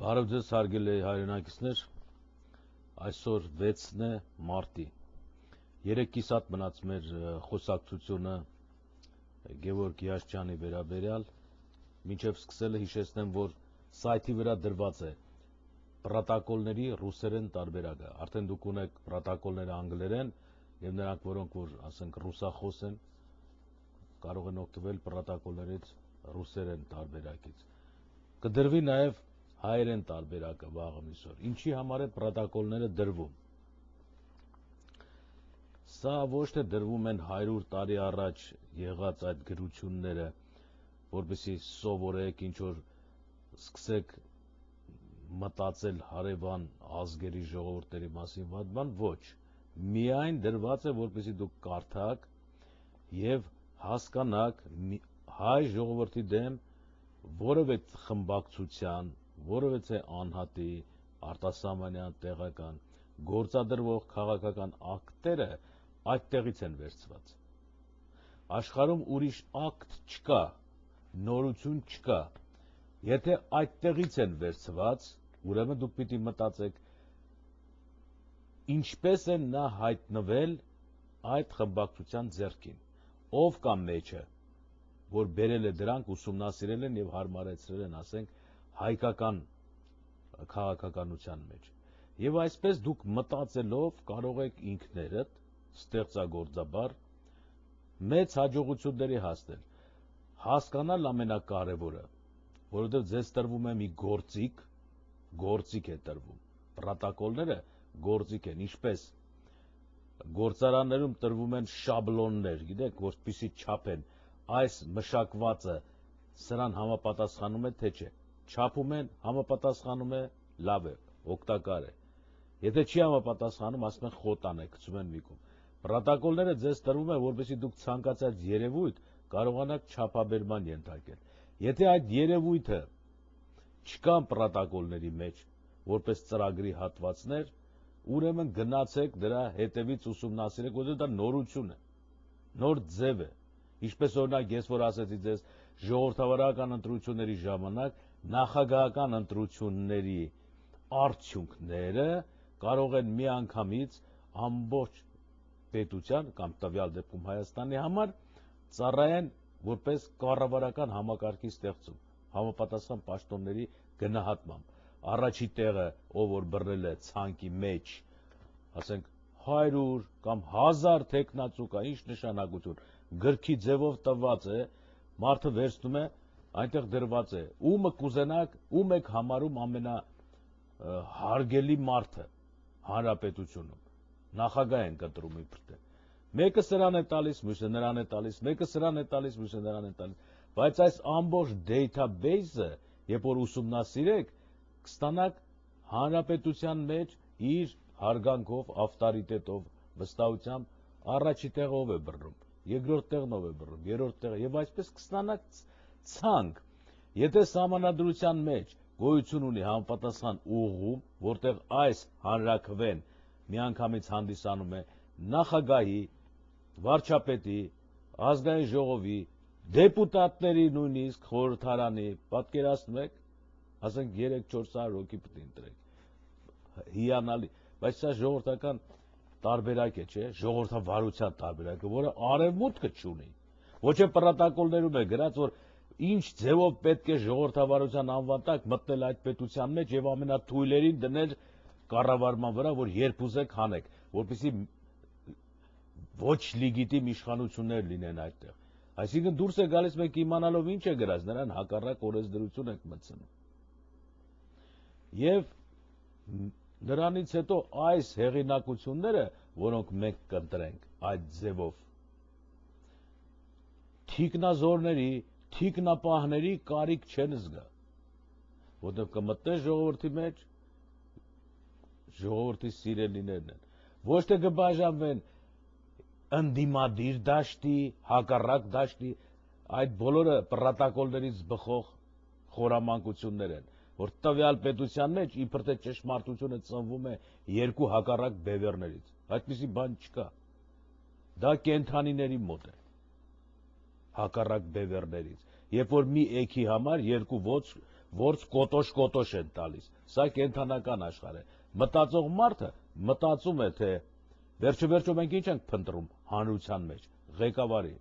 Բարև ձեզ հարգելի հայրենակիցներ։ Այսօր 6-ն է մարտի։ Երեք կիսատ մնաց մեր խոսակցությունը Գևորգ Յաշչյանի վերաբերյալ։ Մինչև սկսելը հիշեցնեմ, որ սայթի վրա դրված է պրոտոկոլների ռուսերեն տարբերակը։ Արդեն դուք ունեք պրոտոկոլները անգլերեն եւ նրանք, որոնք որ ասենք ռուսախոս են, կարող են օգտվել պրոտոկոլներից ռուսերեն տարբերակից։ Կդրվի նաեւ հայերեն տարբերակը վաղը միսօր, ինչի համար է պրոտոկոլները դրվում։ Սա ոչ թե դրվում են 100 տարի առաջ եղած այդ գրությունները, որբիսի սովորեք ինչ որ սկսեք մտածել հարևան ազգերի ժողովուրդների մասին, ված բան ոչ։ Միայն դրված է, որպեսի դուք կարդաք եւ հասկանաք հայ ժողովրդի դեմ որևէ խմբակցության, որևէ անհատի, արտասահմանյան, տեղական գործադրվող քաղաքական ակտերը այդտեղից են վերցված։ Աշխարհում ուրիշ ակտ չկա, նորություն չկա։ Եթե այդտեղից են վերցված, ուրեմն դուք պիտի մտածեք ինչպես են նա հայտնվել այդ խմբակցության ձեռքին։ Ով կամ մեջը, որ բերել է դրանք, ուսումնասիրել են եւ հարմարեցրել են, ասենք, հայկական քաղաքականության մեջ։ Եվ այսպես դուք մտածելով կարող եք ինքներդ ստեղծագործաբար մեծ հաջողությունների հասնել։ Հասկանալ ամենակարևորը, որովհետև ձեզ տրվում է մի գործիք, գործիք է տրվում։ Պրոտոկոլները գործիք են, ինչպես գործարաններում տրվում են շաբլոններ, գիտեք, որպիսի չափ են այս մշակվածը սրան համապատասխանում է թե չէ չափում են, համապատասխանում է, լավ է, օգտակար է։ Եթե չի համապատասխանում, ասում են խոտան է, գցում են միկում։ Պրոտոկոլները ձեզ տրվում են, որպեսզի դուք ցանկացած երևույթ կարողանաք չափաբերման ենթարկել։ Եթե այդ երևույթը չկան պրոտոկոլների մեջ, որպես ծրագրի հատվածներ, ուրեմն գնացեք դրա հետևից ուսումնասիրեք, որովհետեւ դա նորություն է։ Նոր ձև է։ Ինչպես օրինակ ես որ ասացի ձեզ ժողովրդավարական ընտրությունների ժամանակ նախագահական ընտրությունների արդյունքները կարող են միանգամից ամբողջ պետության կամ տվյալ դեպքում Հայաստանի համար ծառայեն որպես կառավարական համակարգի ստեղծում, համապատասխան պաշտոնների գնահատմամբ։ Առաջի տեղը, ով որ բռնել է ցանկի մեջ, ասենք 100 կամ 1000 տեխնացու կա, ինչ նշանակություն, գրքի ձևով տված է, մարդը վերցնում է այնտեղ դրված է ումը կուզենակ, ում եք համարում ամենա հարգելի մարդը հանրապետությունում։ Նախագահ են կտրում իբրտե։ Մեկը սրան է տալիս, մյուսը նրան է տալիս, մեկը սրան է տալիս, մյուսը նրան է տալիս, բայց այս ամբողջ database-ը, երբ որ ուսումնասիրեք, կստանաք հանրապետության մեջ իր հարգանքով, ավտորիտետով, վստահությամբ առաջի տեղով է բռնում, երկրորդ տեղն ով է բռնում, երրորդ տեղը եւ այսպես կստանաք ցանկ, եթե համանadrության մեջ գոյություն ունի համապատասխան ուղում, որտեղ այս հանրակվեն միանգամից հանդիսանում է նախագահի, վարչապետի, ազգային ժողովի, դեպուտատների նույնիսկ խորհրդարանի, պատկերացնում եք, ասենք 3-400 հոգի պետք է ընտրեք։ Հիանալի, բայց սա ժողովրդական տարբերակ է, չէ՞, ժողովրդավարության տարբերակը, որը արևմուտքը չունի։ Ոչ է պրոտոկոլներում է գրած, որ ինչ ձևով պետք է ժողովրդավարության անվան տակ մտնել այդ պետության մեջ եւ ամենաթույլերին դնել կառավարման վրա, որ երբ ուզեք հանեք, որպեսզի ոչ լիգիտիմ իշխանություններ լինեն այդտեղ։ Այսինքն դուրս է գալիս մենք իմանալով ինչ է գրած, նրան հակառակ օրենսդրություն ենք մտցնում։ Եվ նրանից հետո այս հեղինակությունները, որոնք մենք կընտրենք այդ ձևով, թիկնազորների, թիկնապահների կարիք չեն զգա, որտեղ կմտնեն ժողովրդի մեջ, ժողովրդի սիրելիներն են։ Ոչ թե կբաժանվեն ընդիմադիր դաշտի, հակառակ դաշտի, այդ բոլորը պրոտոկոլներից բխող խորամանկություններ են, որ տվյալ պետության մեջ իբր թե ճշմարտությունը ծնվում է երկու հակառակ բևեռներից։ Այդպիսի բան չկա։ Դա կենթանիների մոտ է հակառակ բևեռներից։ Երբ որ մի էքի համար երկու ոչ որց կոտոշ-կոտոշ են տալիս։ Սա կենթանական աշխարհ է։ Մտածող մարդը մտածում է, թե վերջը-վերջո մենք ինչ ենք փնտրում հանրության մեջ՝ ղեկավարի,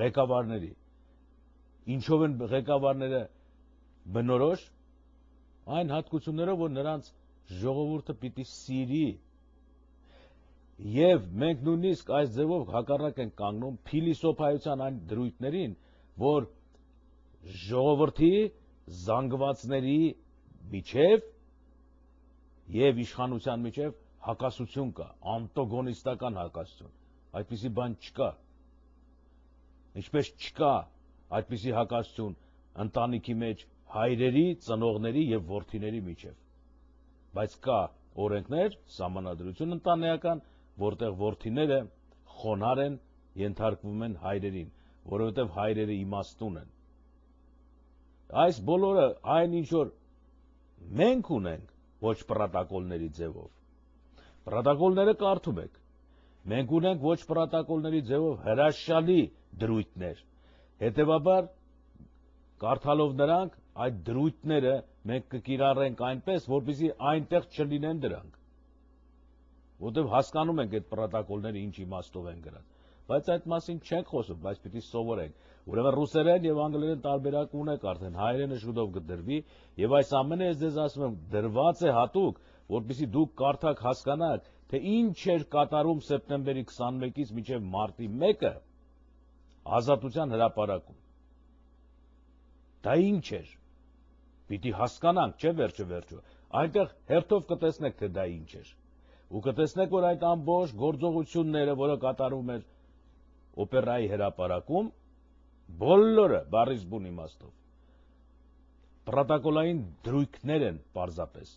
ղեկավարների։ Ինչով են ղեկավարները բնորոշ այն հատկություններով, որ նրանց ժողովուրդը պիտի սիրի Եվ մենք նույնիսկ այս ձևով հակառակ ենք կանգնում փիլիսոփայության այն դրույթներին, որ ժողովրդի զանգվածների միջև եւ իշխանության միջև հակասություն կա, անտոգոնիստական հակասություն։ Այդպիսի բան չկա։ Ինչպես չկա այդպիսի հակասություն ընտանիքի մեջ հայրերի, ծնողների եւ ворթիների միջև։ Բայց կա օրենքներ, համանadrություն ընտանեկան, որտեղ worth-իները խոնար են, ենթարկվում են հայրերին, որովհետև հայրերը իմաստուն են։ Այս բոլորը այն ինչ որ մենք ունենք ոչ պրոտոկոլների ձևով։ Պրոտոկոլները կարդում եք։ Մենք ունենք ոչ պրոտոկոլների ձևով հրաշալի դրույթներ։ Հետևաբար կարդալով նրանք այդ դրույթները մենք կկիրառենք այնպես, որպեսզի այնտեղ չլինեն դրանք որտեղ հասկանում ենք այդ պրոտոկոլները ինչ իմաստով են գրած բայց այդ մասին չենք խոսում բայց պիտի սովորենք ուրեմն ռուսերեն եւ անգլերեն տարբերակ ունեք արդեն հայերենը շուտով կդրվի եւ այս ամենը ես ձեզ ասում եմ դրված է հատուկ որպեսզի դուք կարդաք հասկանաք թե ինչ էր կատարում սեպտեմբերի 21-ից մինչև մարտի 1-ը ազատության հրապարակում դա ինչ էր պիտի հասկանանք չէ վերջը վերջը այնտեղ հերթով կտեսնեք թե դա ինչ էր ու կտեսնեք, որ այդ ամբողջ գործողությունները, որը կատարում էր օպերայի հրապարակում, բոլորը բարից բուն իմաստով պրոտոկոլային դրույքներ են պարզապես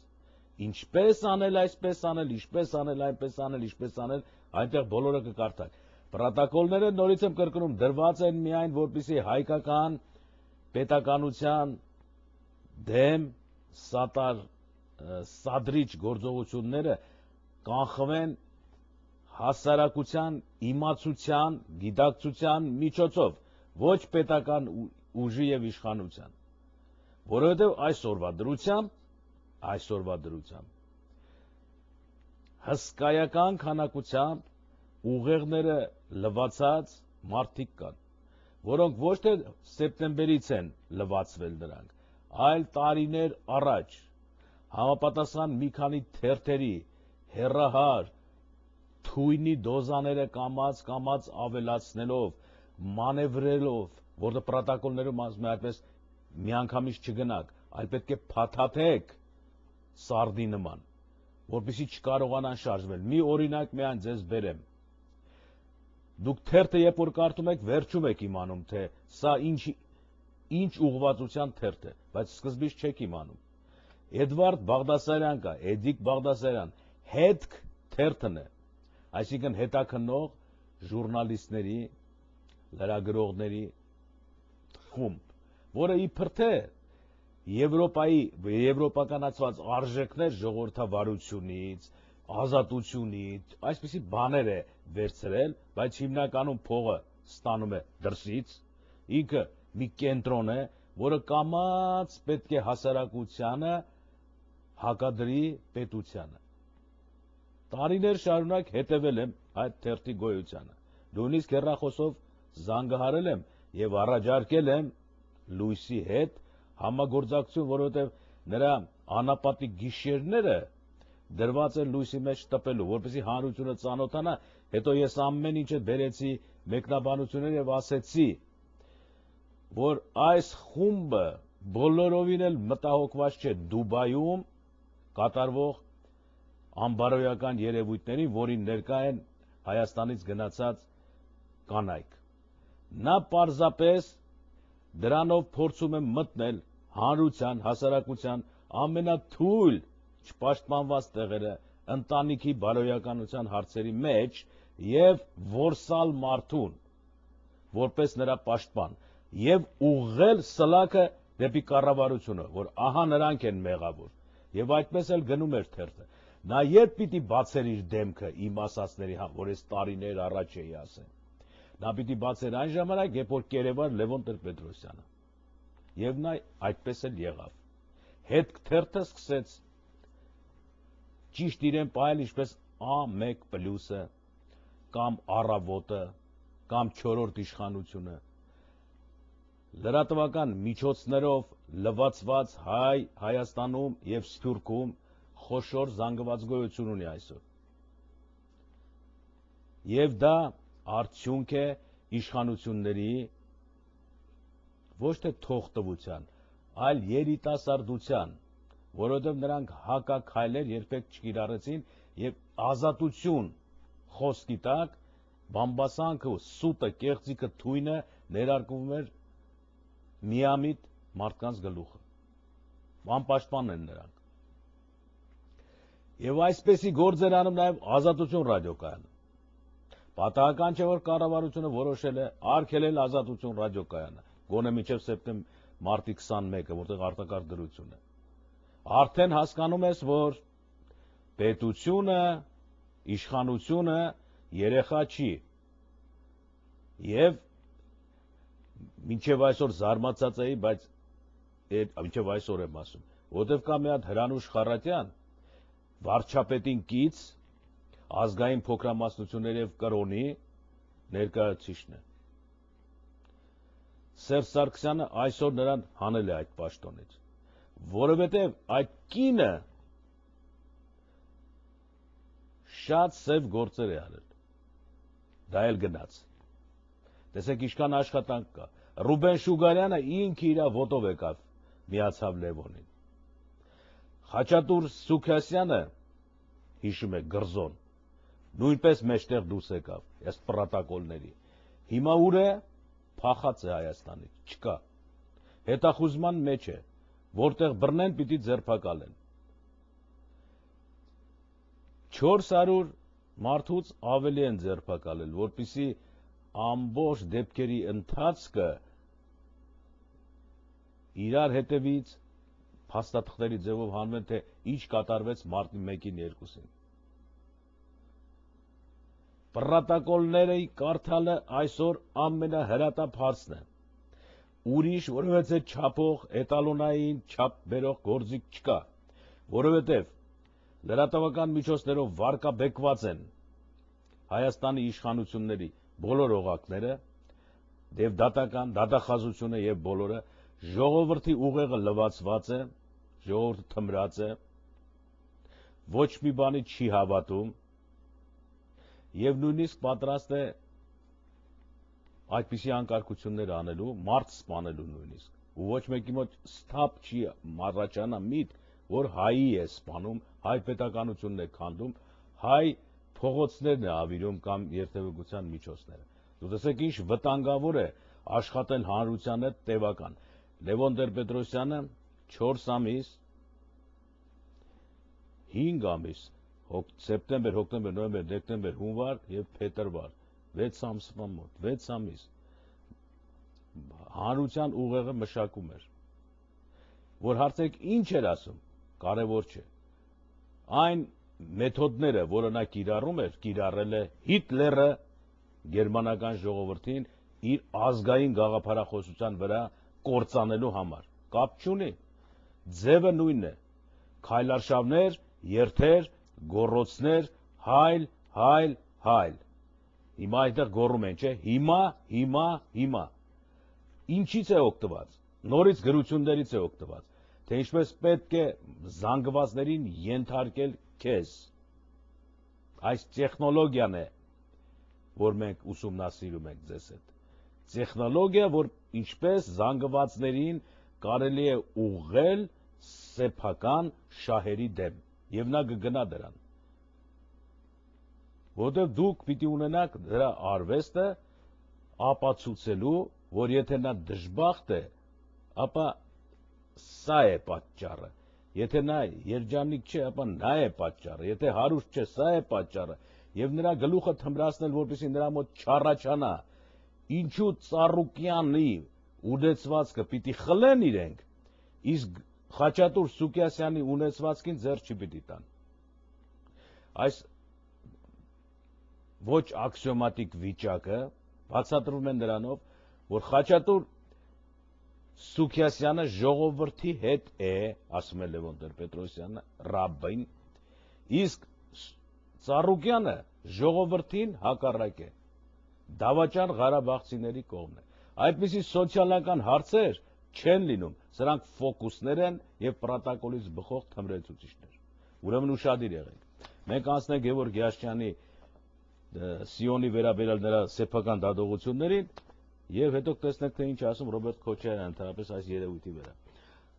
ինչպես անել այսպես անել ինչպես անել այնպես անել ինչպես անել այնտեղ բոլորը կկարդակ պրոտոկոլները նորից եմ կրկնում դրված են միայն որպիսի հայկական պետականության դեմ սատար սադրիչ գործողությունները կանխվեն հասարակության իմացության, գիտակցության միջոցով, ոչ պետական ուժի եւ իշխանության։ Որովհետեւ այսօրվա դրությամբ, այսօրվա դրությամբ հսկայական քանակությամբ ուղեղները լվացած մարդիկ կան, որոնք ոչ թե սեպտեմբերից են լվացվել դրանք, այլ տարիներ առաջ համապատասխան մի քանի թերթերի հերահար թույնի դոզաները կամած կամած ավելացնելով, մանևրելով, որը պրոտոկոլներում ասում է այդպես միանգամից չգնաք, այլ պետք է փաթաթեք սարդի նման, որպեսի չկարողանան շարժվել։ Մի օրինակ միայն ձեզ բերեմ։ Դուք թերթը երբ որ կարդում եք, վերջում եք իմանում, թե սա ինչ ինչ ուղղվածության թերթ է, բայց սկզբից չեք իմանում։ Էդվարդ Բաղդասարյան կա, Էդիկ Բաղդասարյան, հետք թերթն է այսինքն հետաքնող ժուրնալիստների լրագրողների խումբ որը իբր թե Եվրոպայի եվրոպականացված արժեքներ ժողովրդավարությունից, ազատությունից, այսպիսի բաներ է վերցրել, բայց հիմնականում փողը ստանում է դրսից, ինքը մի կենտրոն է, որը կամած պետք է հասարակությանը հակադրի պետությանը։ Տարիներ շարունակ հետևել եմ այդ թերթի գոյությանը։ Նույնիսկ հեռախոսով զանգահարել եմ եւ առաջարկել եմ լույսի հետ համագործակցություն, որովհետեւ նրա անապատի գիշերները դրված են լույսի մեջ տպելու, որպեսզի հանրությունը ծանոթանա, հետո ես ամեն ինչը բերեցի մեկնաբանություններ եւ ասեցի, որ այս խումբը բոլորովին էլ մտահոգված չէ Դուբայում կատարվող անբարոյական երևույթներին, որին ներկա են Հայաստանից գնացած կանայք։ Նա պարզապես դրանով փորձում է մտնել հանրության, հասարակության ամենաթույլ չպաշտպանված տեղերը ընտանիքի բարոյականության հարցերի մեջ եւ որսալ մարդուն որպես նրա պաշտպան եւ ուղղել սլակը դեպի կառավարությունը, որ ահա նրանք են մեղավոր։ Եվ այդպես էլ գնում էր թերթը։ Նա երբ պիտի բացեր իր դեմքը իմ ասացների համ, որ ես տարիներ առաջ էի ասել։ Նա պիտի բացեր այն ժամանակ, երբ որ կերևար Լևոն Տեր-Պետրոսյանը։ Եվ նա այդպես էլ եղավ։ Հետ թերթը սկսեց ճիշտ իրեն պահել ինչպես A1 պլյուսը կամ առավոտը կամ չորրորդ իշխանությունը լրատվական միջոցներով լվացված հայ Հայաստանում եւ Սփյուռքում խոշոր զանգված գոյություն ունի այսօր։ Եվ դա արդյունք է իշխանությունների ոչ թե թողտվության, այլ երիտասարդության, որովհետև նրանք հակակայլեր երբեք չկիրառեցին եւ ազատություն խոսքի տակ բամբասանքը, սուտը, կեղծիկը, թույնը ներարկվում էր միամիտ մարդկանց գլուխը։ Անպաշտպան են նրանք։ Եվ այսպեսի գործ են անում նաև Ազատություն ռադիոկայանը։ Պատահական չէ, որ կառավարությունը որոշել է արգելել Ազատություն ռադիոկայանը գոնե մինչև սեպտեմբեր մարտի 21-ը, որտեղ արտակարգ դրություն է։ Արդեն հասկանում ես, որ պետությունը, իշխանությունը երեխա չի։ Եվ մինչև այսօր զարմացած էի, բայց այդ մինչև այսօր եմ ասում, որտեվ կա մի հատ Հրանուշ Խարատյան, վարչապետին կից ազգային փոքրամասնություններ եւ կրոնի ներկայացիչն է։ Սերժ Սարգսյանը այսօր նրան հանել է այդ պաշտոնից, որովհետև այդ կինը շատ սև գործեր է արել։ Դա էլ գնաց։ Տեսեք ինչքան աշխատանք կա։ Ռուբեն Շուգարյանը ինքը իր ոտով եկավ, միացավ Լևոնին։ Խաչատուր Սուքասյանը, հիշում եք Գրզոն, նույնպես մեջտեղ դուրս եկավ ըստ պրոտոկոլների։ Հիմա ուր է փախած է Հայաստանից, չկա։ Հետախուզման մեջ է, որտեղ բռնեն պիտի ձերբակալեն։ 400 մարդուց ավելի են ձերբակալել, որpիսի ամբողջ դեպքերի ընթացքը իրար հետևից փաստաթղթերի ձևով հանվեն, թե ինչ կատարվեց մարտի 1-ին 2-ին։ Պրոտոկոլների կարդալը այսօր ամենահրատապ հարցն է։ Ուրիշ որևէ չափող էտալոնային չափ բերող գործիք չկա, որովհետև լրատվական միջոցներով վարկաբեկված են Հայաստանի իշխանությունների բոլոր օղակները, դեվ դատական, դատախազությունը եւ բոլորը ժողովրդի ուղեղը լվացված է, ժողովուրդը թմրած է, ոչ մի բանի չի հավատում եւ նույնիսկ պատրաստ է այդպիսի անկարգություններ անելու, մարդ սպանելու նույնիսկ։ Ու ոչ մեկի մոտ սթափ չի առաջանա միտք, որ հայի է սպանում, հայ պետականությունն է քանդում, հայ փողոցներն է ավիրում կամ երթևեկության միջոցները։ Դու տեսեք ինչ վտանգավոր է աշխատել հանրության հետ տևական։ Լևոն Դերպետրոսյանը 4 ամիս 5 ամիս հոկ սեպտեմբեր, հոկտեմբեր, նոյեմբեր, դեկտեմբեր, հունվար եւ փետրվար 6 ամսվա մոտ 6 ամիս հանրության ուղեղը մշակում էր որ հարցեք ինչ էր ասում կարևոր չէ այն մեթոդները որը նա կիրառում էր կիրառել է Հիտլերը գերմանական ժողովրդին իր ազգային գաղափարախոսության վրա կործանելու համար կապ չունի ձևը նույնն է։ Քայլարշավներ, երթեր, գոռոցներ, հայլ, հայլ, հայլ։ Հիմա այդտեղ գոռում են, չէ՞։ Հիմա, հիմա, հիմա։ Ինչից է օգտված։ Նորից գրություններից է օգտված, թե ինչպես պետք է զանգվածներին ենթարկել քեզ։ Այս տեխնոլոգիան է, որ մենք ուսումնասիրում ենք ձեզ հետ։ Տեխնոլոգիա, որ ինչպես զանգվածներին կարելի է ուղղել սեփական շահերի դեմ եւ նա կգնա դրան որտեղ դուք պիտի ունենաք դրա արվեստը ապացուցելու որ եթե նա դժբախտ է ապա սա է պատճառը եթե նա երջանիկ չէ ապա նա է պատճառը եթե հարուստ չէ սա է պատճառը եւ նրա գլուխը թմրացնել որպեսզի նրա մոտ չառաջանա ինչու ծառուկյանի ուդեցվածքը պիտի խլեն իրենք իսկ Խաչատուր Սուկյասյանի ունեցվածքին ձեռ չպիտի տան։ Այս ոչ աքսիոմատիկ վիճակը բացատրվում է նրանով, որ Խաչատուր Սուքիասյանը ժողովրդի հետ է, ասում է Լևոն Տեր-Պետրոսյանը, ռաբբին, իսկ Ծառուկյանը ժողովրդին հակառակ է։ Դավաճան Ղարաբաղցիների կողմն է։ Այդպիսի սոցիալական հարցեր չեն լինում, սրանք ֆոկուսներ են եւ պրոտոկոլից բխող թմրեցուցիչներ։ Ուրեմն ուրախadir եղեք։ Մենք անցնենք Գևոր Գիաշյանի Սիոնի վերաբերյալ նրա սեփական դատողություններին եւ հետո կտեսնենք թե ինչ ասում Ռոբերտ Քոչարյանը ընդհանրապես այս երևույթի վրա։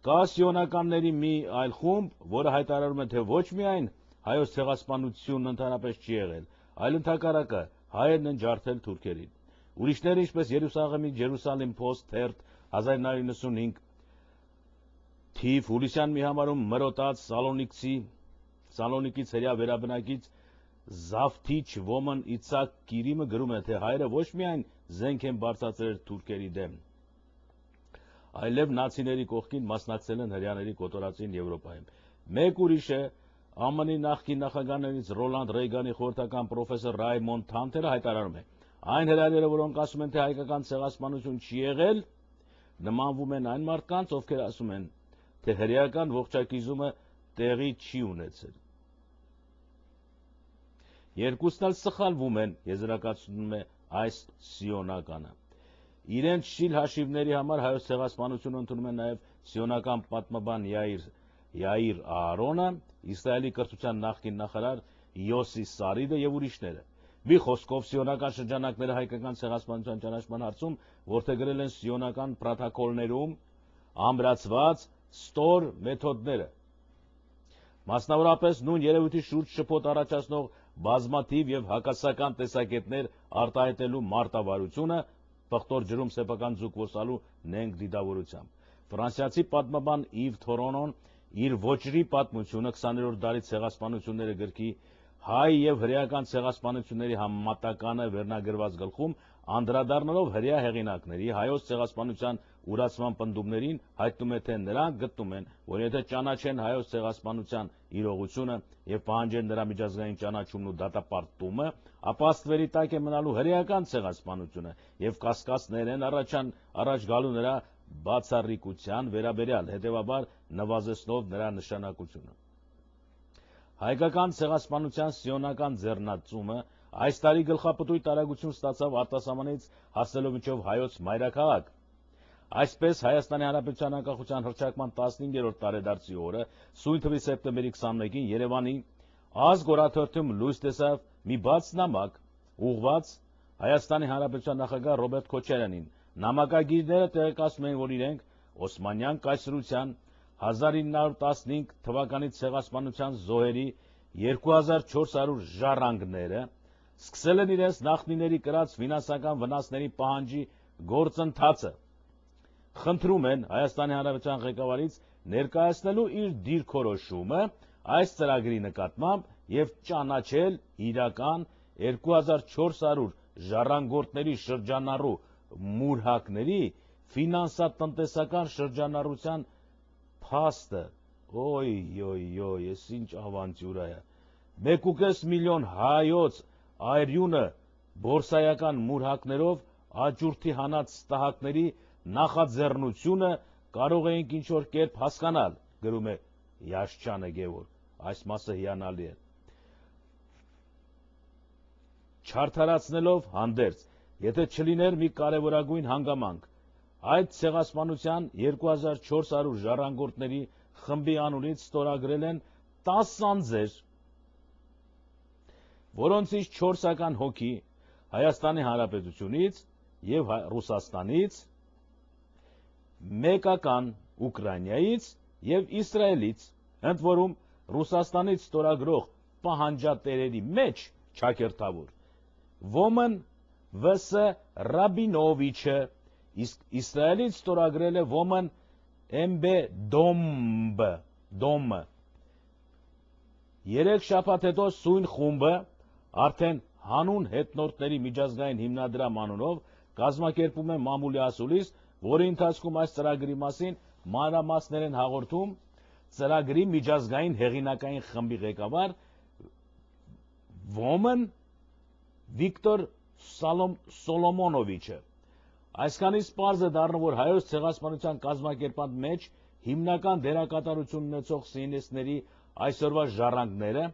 Կա սիոնականների մի այլ խումբ, որը հայտարարում է թե ոչ միայն հայոց ցեղասպանությունն ընդհանրապես չի եղել, այլ ընդհակառակը հայերն են ջարդել թուրքերին։ Ուրիշները ինչպես Երուսաղեմի Jerusalem Post թերթ 1995 թիվ հուլիսյան մի համարում մրոտած Սալոնիկցի Սալոնիկից հրյա վերաբնակից Զավթիչ ոմն Իցակ Կիրիմը գրում է, թե հայերը ոչ միայն զենք են բարձրացրել թուրքերի դեմ, այլև նացիների կողքին մասնակցել են հрьяաների կոտորածին Եվրոպայում։ Մեկ ուրիշ է ԱՄՆ-ի նախկին նախագահներից Ռոլանդ Ռեյգանի խորհրդական պրոֆեսոր Ռայմոն Թանթերը հայտարարում է. այն հրյաները, որոնք ասում են, թե հայկական ցեղասպանություն չի եղել, նմանվում են այն մարդկանց, ովքեր ասում են, թե հրեական ողջակիզումը տեղի չի ունեցել։ Երկուսն էլ սխալվում են, եզրակացնում է այս սիոնականը։ Իրենց շիլ հաշիվների համար հայոց ցեղասպանությունը ընդունում է նաև սիոնական պատմաբան Յայիր Յայիր Ահարոնը, Իսրայելի կրթության նախկին նախարար Յոսի Սարիդը եւ ուրիշները։ Մի խոսքով սիոնական շրջանակները հայկական ցեղասպանության ճանաչման հարցում ողջագրել են սիոնական պրոտոկոլներում ամրացված ստոր մեթոդները։ Մասնավորապես նույն երևույթի շուրջ շփոթ առաջացնող բազմաթիվ եւ հակասական տեսակետներ արտահայտելու մարտավարությունը փխտոր ջրում սեփական զուգորսալու նենք դիտավորությամբ։ Ֆրանսիացի պատմաբան Իվ Թորոնոն իր ոչրի պատմությունը 20-րդ դարի ցեղասպանությունները գրքի հայ եւ հրեական ցեղասպանությունների համատականը վերնագրված գլխում անդրադառնալով հրեա հեղինակների հայոց ցեղասպանության ուրացման պնդումներին հայտնում է թե նրանք գտնում են որ եթե ճանաչեն հայոց ցեղասպանության իրողությունը եւ պահանջեն նրա միջազգային ճանաչումն ու դատապարտումը ապա ստվերի տակ է մնալու հրեական ցեղասպանությունը եւ կասկածներ են առաջան առաջ գալու նրա բացառիկության վերաբերյալ հետեւաբար նվազեցնով նրա նշանակությունը Հայկական ցեղասպանության սիոնական ձեռնածումը այս տարի գլխապտույտ արագություն ստացավ արտասահմանից հասնելով միջով հայոց մայրաքաղաք։ Այսպես Հայաստանի Հանրապետության անկախության հռչակման 15-րդ տարեդարձի օրը սույն թվի սեպտեմբերի 21-ին Երևանի ազգ օրաթերթում լույս տեսավ մի բաց նամակ ուղված Հայաստանի Հանրապետության նախագահ Ռոբերտ Քոչարյանին։ Նամակագիրները տեղեկացնում են, որ իրենք Օսմանյան կայսրության 1915 թվականի ցեղասպանության զոհերի 2400 ժառանգները սկսել են իրենց նախնիների կրած վինասական վնասների պահանջի գործընթացը։ Խնդրում են Հայաստանի Հանրապետության ղեկավարից ներկայացնելու իր դիրքորոշումը այս ծրագրի նկատմամբ եւ ճանաչել իրական 2400 ժառանգորդների շրջանառու մուրհակների ֆինանսատնտեսական շրջանառության փաստը, օյ, օյ, օյ, ես ինչ ավանտյուրա է։ 1.5 միլիոն հայոց այրյունը բորսայական մուրհակներով աճուրթի հանած ստահակների նախաձեռնությունը կարող էինք ինչ որ կերպ հասկանալ, գրում է Յաշչյանը Գևոր։ Այս մասը հիանալի է։ Չարթարացնելով հանդերձ, եթե չլիներ մի կարևորագույն հանգամանք, Այդ ցեղասպանության 2400 ժառանգորդների խմբի անունից ստորագրել են 10 անձեր, որոնցից 4-ական հոգի Հայաստանի Հանրապետությունից եւ հա- Ռուսաստանից, մեկական Ուկրաինայից եւ Իսրայելից, ընդ որում Ռուսաստանից ստորագրող պահանջատերերի մեջ ճակերտավոր ոմն վս Ռաբինովիչը Իսկ Իսրայելից ստորագրել է ոմն Էմբե Դոմբ, Դոմը։ Երեք շաբաթ հետո Սույն խումբը արդեն հանուն հետնորդների միջազգային հիմնադրամ անունով կազմակերպում է մամուլի ասուլիս, որի ընթացքում այս ծրագրի մասին մանրամասներ են հաղորդում ծրագրի միջազգային հեղինակային խմբի ղեկավար Ոմն Վիկտոր Սալոմ Սոլոմոնովիչը Այսքանից պարզ է դառնում, որ հայոց ցեղասպանության կազմակերպման մեջ հիմնական դերակատարություն ունեցող սիոնիստների այսօրվա ժառանգները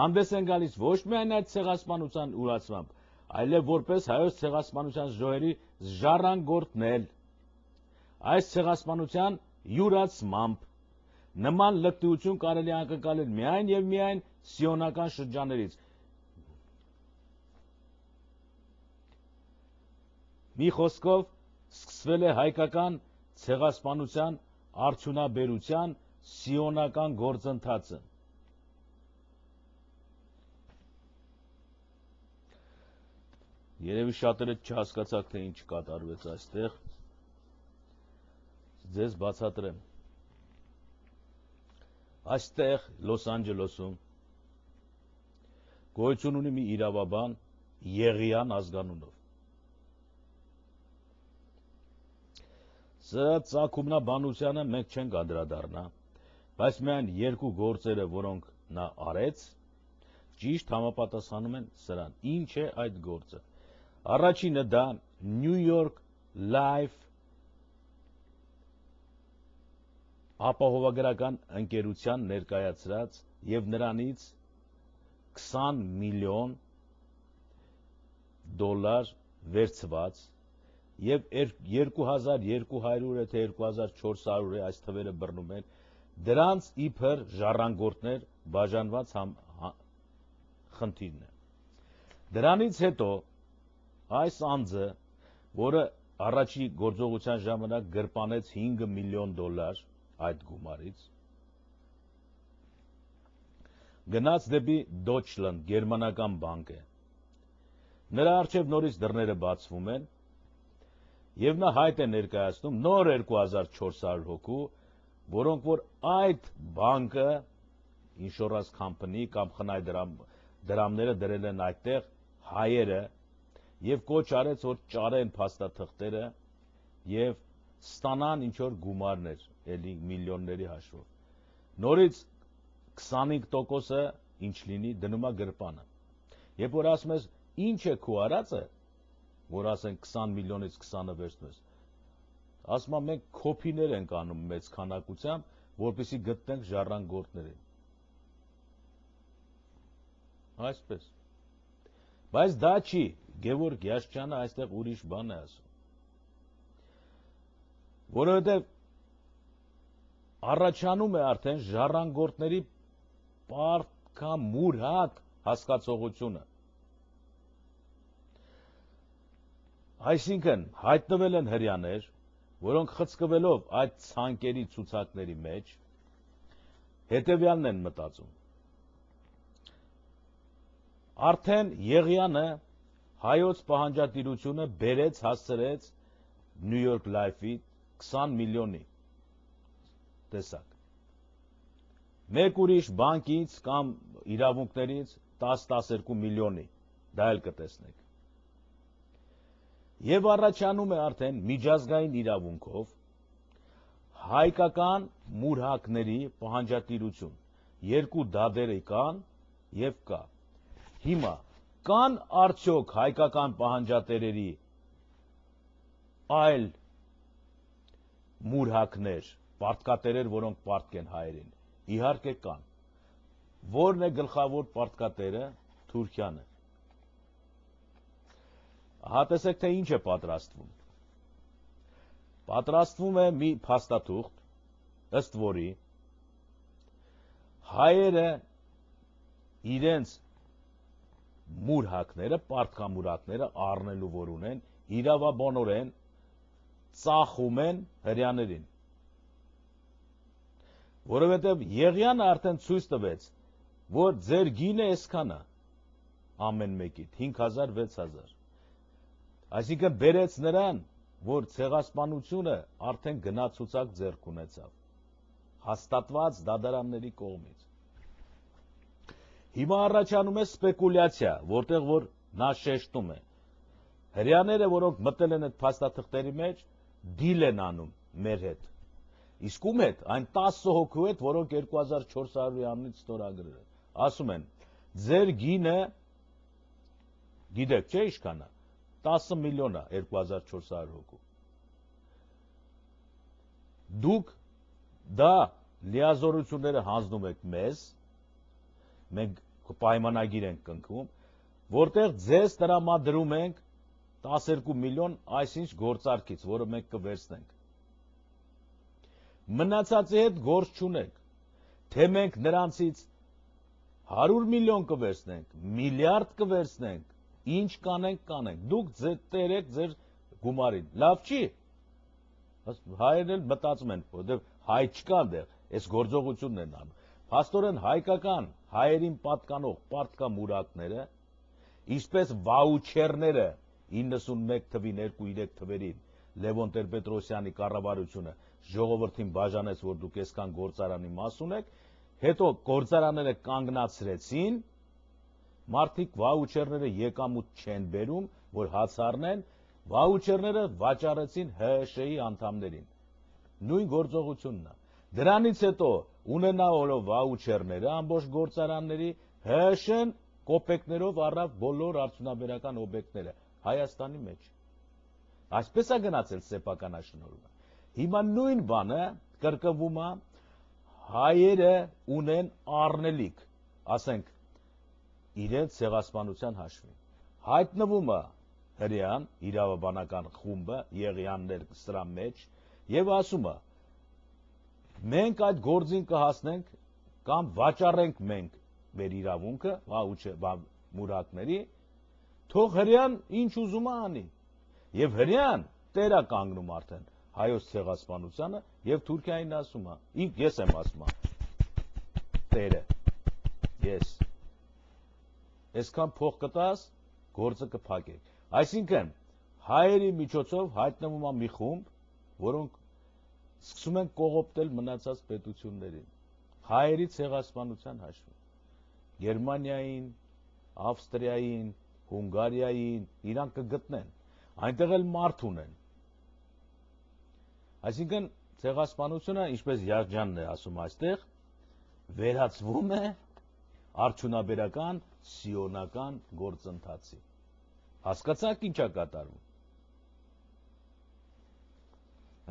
հանդես են գալիս ոչ միայն այդ ցեղասպանության ուրացմամբ, այլև որպես հայոց ցեղասպանության ժողերի ժառանգորդներ։ Այս ցեղասպանության յուրացմամբ նման լկտիություն կարելի անկնկալել միայն եւ միայն սիոնական շրջաններից Մի խոսքով սկսվել է հայկական ցեղասպանության արդյունաբերության սիոնական գործընթացը։ Երևի շատերը չհասկացաք, թե ինչ կատարվեց այստեղ։ Ձեզ բացատրեմ։ Այստեղ Լոս Անջելեսում գոյություն ունի մի իրավաբան Եղիան ազգանունով։ Սա ցակումնաբանությանը մենք չենք անդրադառնա, բայց միայն երկու գործերը, որոնք նա արեց, ճիշտ համապատասխանում են սրան։ Ինչ է այդ գործը։ Առաջինը դա New York Life ապահովագրական ընկերության ներկայացրած եւ նրանից 20 միլիոն դոլար վերցված եւ 2200-ը թե 2400-ը այս թվերը բռնում են դրանց իբր ժառանգորդներ բաժանված համ հա- խնդիրն է դրանից հետո այս անձը որը առաջի գործողության ժամանակ գրպանեց 5 միլիոն դոլար այդ գումարից գնաց դեպի Deutschland գերմանական բանկ է։ Նրա արջև նորից դռները բացվում են եւ նա հայտ է ներկայացնում նոր 2400 հոգու, որոնք որ այդ բանկը insurance company կամ խնայ դրամ դրամները դրել են այդտեղ հայերը եւ կոչ արեց որ ճարեն փաստաթղթերը եւ ստանան ինչ որ գումարներ էլի միլիոնների հաշվով նորից 25%-ը ինչ լինի դնում է գրպանը երբ որ ասում ես ինչ է քո արածը որ ասեն 20 միլիոնից 20-ը վերցնես։ Ասում եմ մենք կոպիներ ենք անում մեծ քանակությամբ, որպեսզի գտնենք ժառանգորդներին։ Այսպես։ Բայց դա չի, Գևորգ Յաշչյանը այստեղ ուրիշ բան է ասում։ Որովհետև առաջանում է արդեն ժառանգորդների պարտքամուրհակ հասկացողությունը։ Այսինքն հայտնվել են հрьяներ, որոնք խցկվելով այդ ցանկերի ցուցակների մեջ հետևյալն են մտածում. Արդեն Եղյանը հայոց պահանջատիրությունը բերեց հասցրեց Նյու Յորք լայֆի 20 միլիոնի տեսակ։ Մեկ ուրիշ բանկից կամ իրավունքներից 10-12 միլիոնի, դա էլ կտեսնեք եւ առաջանում է արդեն միջազգային իրավունքով հայկական մուրհակների պահանջատիրություն։ Երկու դադերը կան եւ կա։ Հիմա կան արդյոք հայկական պահանջատերերի այլ մուրհակներ, պարտկատերեր, որոնք պարտք են հայերին։ Իհարկե կան։ Որն է գլխավոր պարտկատերը Թուրքիանը։ Ահա տեսեք, թե ինչ է պատրաստվում։ Պատրաստվում է մի փաստաթուղթ, ըստ որի հայերը իրենց մուրհակները, պարտքամուրակները առնելու որ ունեն, իրավաբանորեն ծախում են հрьяաներին։ Որովհետև Եղիանը արդեն ցույց տվեց, որ ձեր գինը էսքանա ամեն մեկիդ 5000 6000 Այսինքն բերեց նրան, որ ցեղասպանությունը արդեն գնացուցակ ձեռք ունեցավ հաստատված դադարանների կողմից։ Հիմա առաջանում է սպեկուլյացիա, որտեղ որ նա շեշտում է։ Հрьяները, որոնք մտել են այդ փաստաթղթերի մեջ, դիլ են անում մեր հետ։ Իսկ ում հետ, այն 10 հոգու հետ, որոնք 2400-յանից ստորագրել են։ Ասում են, ձեր գինը գիտեք, չէ՞ ինչքան է 10 միլիոն է 2400 հոգու։ Դուք դա լիազորությունները հանձնում եք մեզ, մենք պայմանագիր ենք կնքում, որտեղ ձեզ տրամադրում ենք 12 միլիոն այսինչ գործարքից, որը մենք կվերցնենք։ Մնացածի հետ գործ չունենք, թե մենք նրանցից 100 միլիոն կվերցնենք, միլիարդ կվերցնենք, Ինչ կանենք, կանենք։ Դուք ձեր տերեք ձեր գումարին։ Լավ չի։ Հայերն էլ մտածում են, որովհետև հայ չկա դեռ, այս գործողությունն են անում։ Փաստորեն հայկական հայերին պատկանող պարտկամուրակները, ինչպես վաուչերները 91 թվի 2-3 թվերին Լևոն Տեր-Պետրոսյանի կառավարությունը ժողովրդին բաժանեց, որ դուք այսքան գործարանի մաս ունեք, հետո գործարանները կանգնացրեցին, մարդիկ վաուչերները եկամուտ չեն բերում, որ հացառնեն, վաուչերները վաճառեցին ՀՀՇ-ի անդամներին։ Նույն գործողությունն է։ Դրանից հետո ունենալով վաուչերները ամբողջ գործարանների ՀՀՇ-ն կոպեկներով առավ բոլոր արդյունաբերական օբյեկտները Հայաստանի մեջ։ Այսպես է գնացել սեփականաշնորհումը։ Հիմա նույն բանը կրկնվում է հայերը ունեն առնելիք, ասենք իրենց ցեղասպանության հաշվին։ Հայտնվումը հрьян իրավաբանական խումբը Եղյաններ սրա մեջ եւ ասում է մենք այդ գործին կհասնենք կամ վաճառենք մենք մեր իրավունքը վաուչե մուրատների թող հрьян ինչ ուզում է անի եւ հрьян տերա կանգնում արդեն հայոց ցեղասպանությանը եւ Թուրքիային ասում է ես եմ ասում տերը ես yes այսքան փող կտաս, գործը կփակե։ Այսինքն հայերի միջոցով հայտնվում է մի խումբ, որոնք սկսում են կողոպտել մնացած պետություններին հայերի ցեղասպանության հաշվին Գերմանիային, Ավստրիային, Հունգարիային իրանք կգտնեն։ Այնտեղ էլ մարդ ունեն։ Այսինքն ցեղասպանությունը, ինչպես Յաջյանն է ասում այստեղ, վերածվում է արդյունաբերական սիոնական գործընթացի։ Հասկացաք ինչա կատարվում։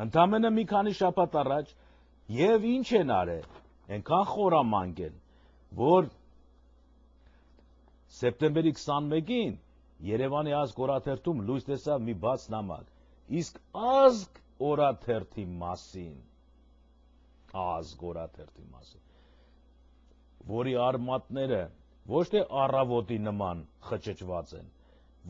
Ընդամենը մի քանի շաբաթ առաջ եւ ինչ են արել, այնքան խորամանկ են, որ սեպտեմբերի 21-ին Երևանի ազգ օրաթերթում լույս տեսավ մի բաց նամակ, իսկ ազգ օրաթերթի մասին, ազգ օրաթերթի մասին որի արմատները ոչ թե առավոտի նման խճճված են,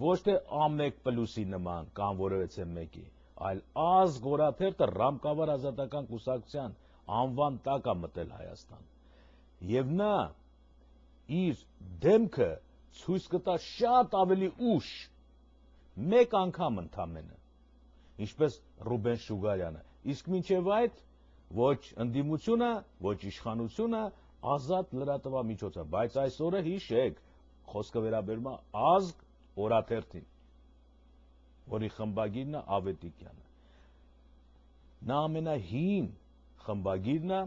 ոչ թե ամեկ պլյուսի նման կամ որևէ մեկի, այլ ազգորաթերթը ռամկավար ազատական կուսակցության անվան տակ է մտել Հայաստան։ Եվ նա իր դեմքը ցույց կտա շատ ավելի ուշ մեկ անգամ ընդամենը ինչպես Ռուբեն Շուգարյանը իսկ մինչև այդ ոչ ընդդիմությունը ոչ իշխանությունը ազատ լրատվամիջոց է, բայց այսօրը հիշեք, խոսքը վերաբերում է ազգ օրաթերթին, որի խմբագիրն է Ավետիկյանը։ Նա ամենահին խմբագիրն է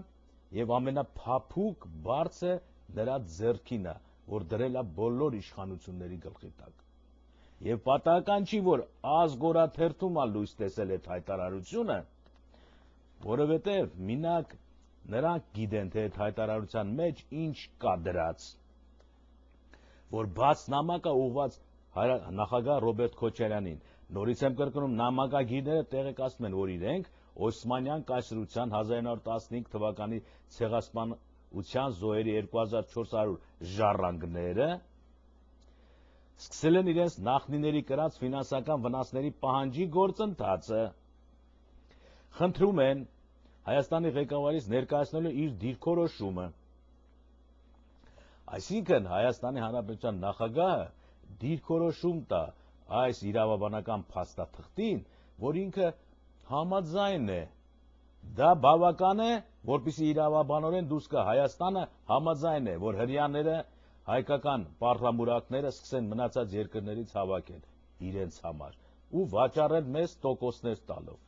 եւ ամենափափուկ բարձը նրա ձեռքին է, որ դրել է բոլոր իշխանությունների գլխի տակ։ Եվ պատահական չի, որ ազգ օրաթերթում է լույս տեսել այդ հայտարարությունը, որովհետև մինակ Նրանք գիտեն, թե այդ հայտարարության մեջ ինչ կա դրած, որ բաց նամակը ուղված նախագահ Ռոբերտ Քոչարյանին։ Նորից եմ կրկնում, նամակագիրները տեղեկացնում են, որ իրենք Օսմանյան կայսրության 1915 թվականի ցեղասպանության զոհերի 2400 ժառանգները սկսել են իրենց նախնիների կրած ֆինանսական վնասների պահանջի գործընթացը։ Խնդրում են Հայաստանի ղեկավարից ներկայացնելու իր դիրքորոշումը։ Այսինքն Հայաստանի Հանրապետության նախագահը դիրքորոշում տա այս իրավաբանական փաստաթղթին, որ ինքը համաձայն է Դա բավական է, որpիսի իրավաբանորեն դուրս գա Հայաստանը համաձայն է, որ հрьяաները հայկական պարլամուրակները սկսեն մնացած երկրներից հավաքել իրենց համար ու վաճառել մեզ տոկոսներ տալով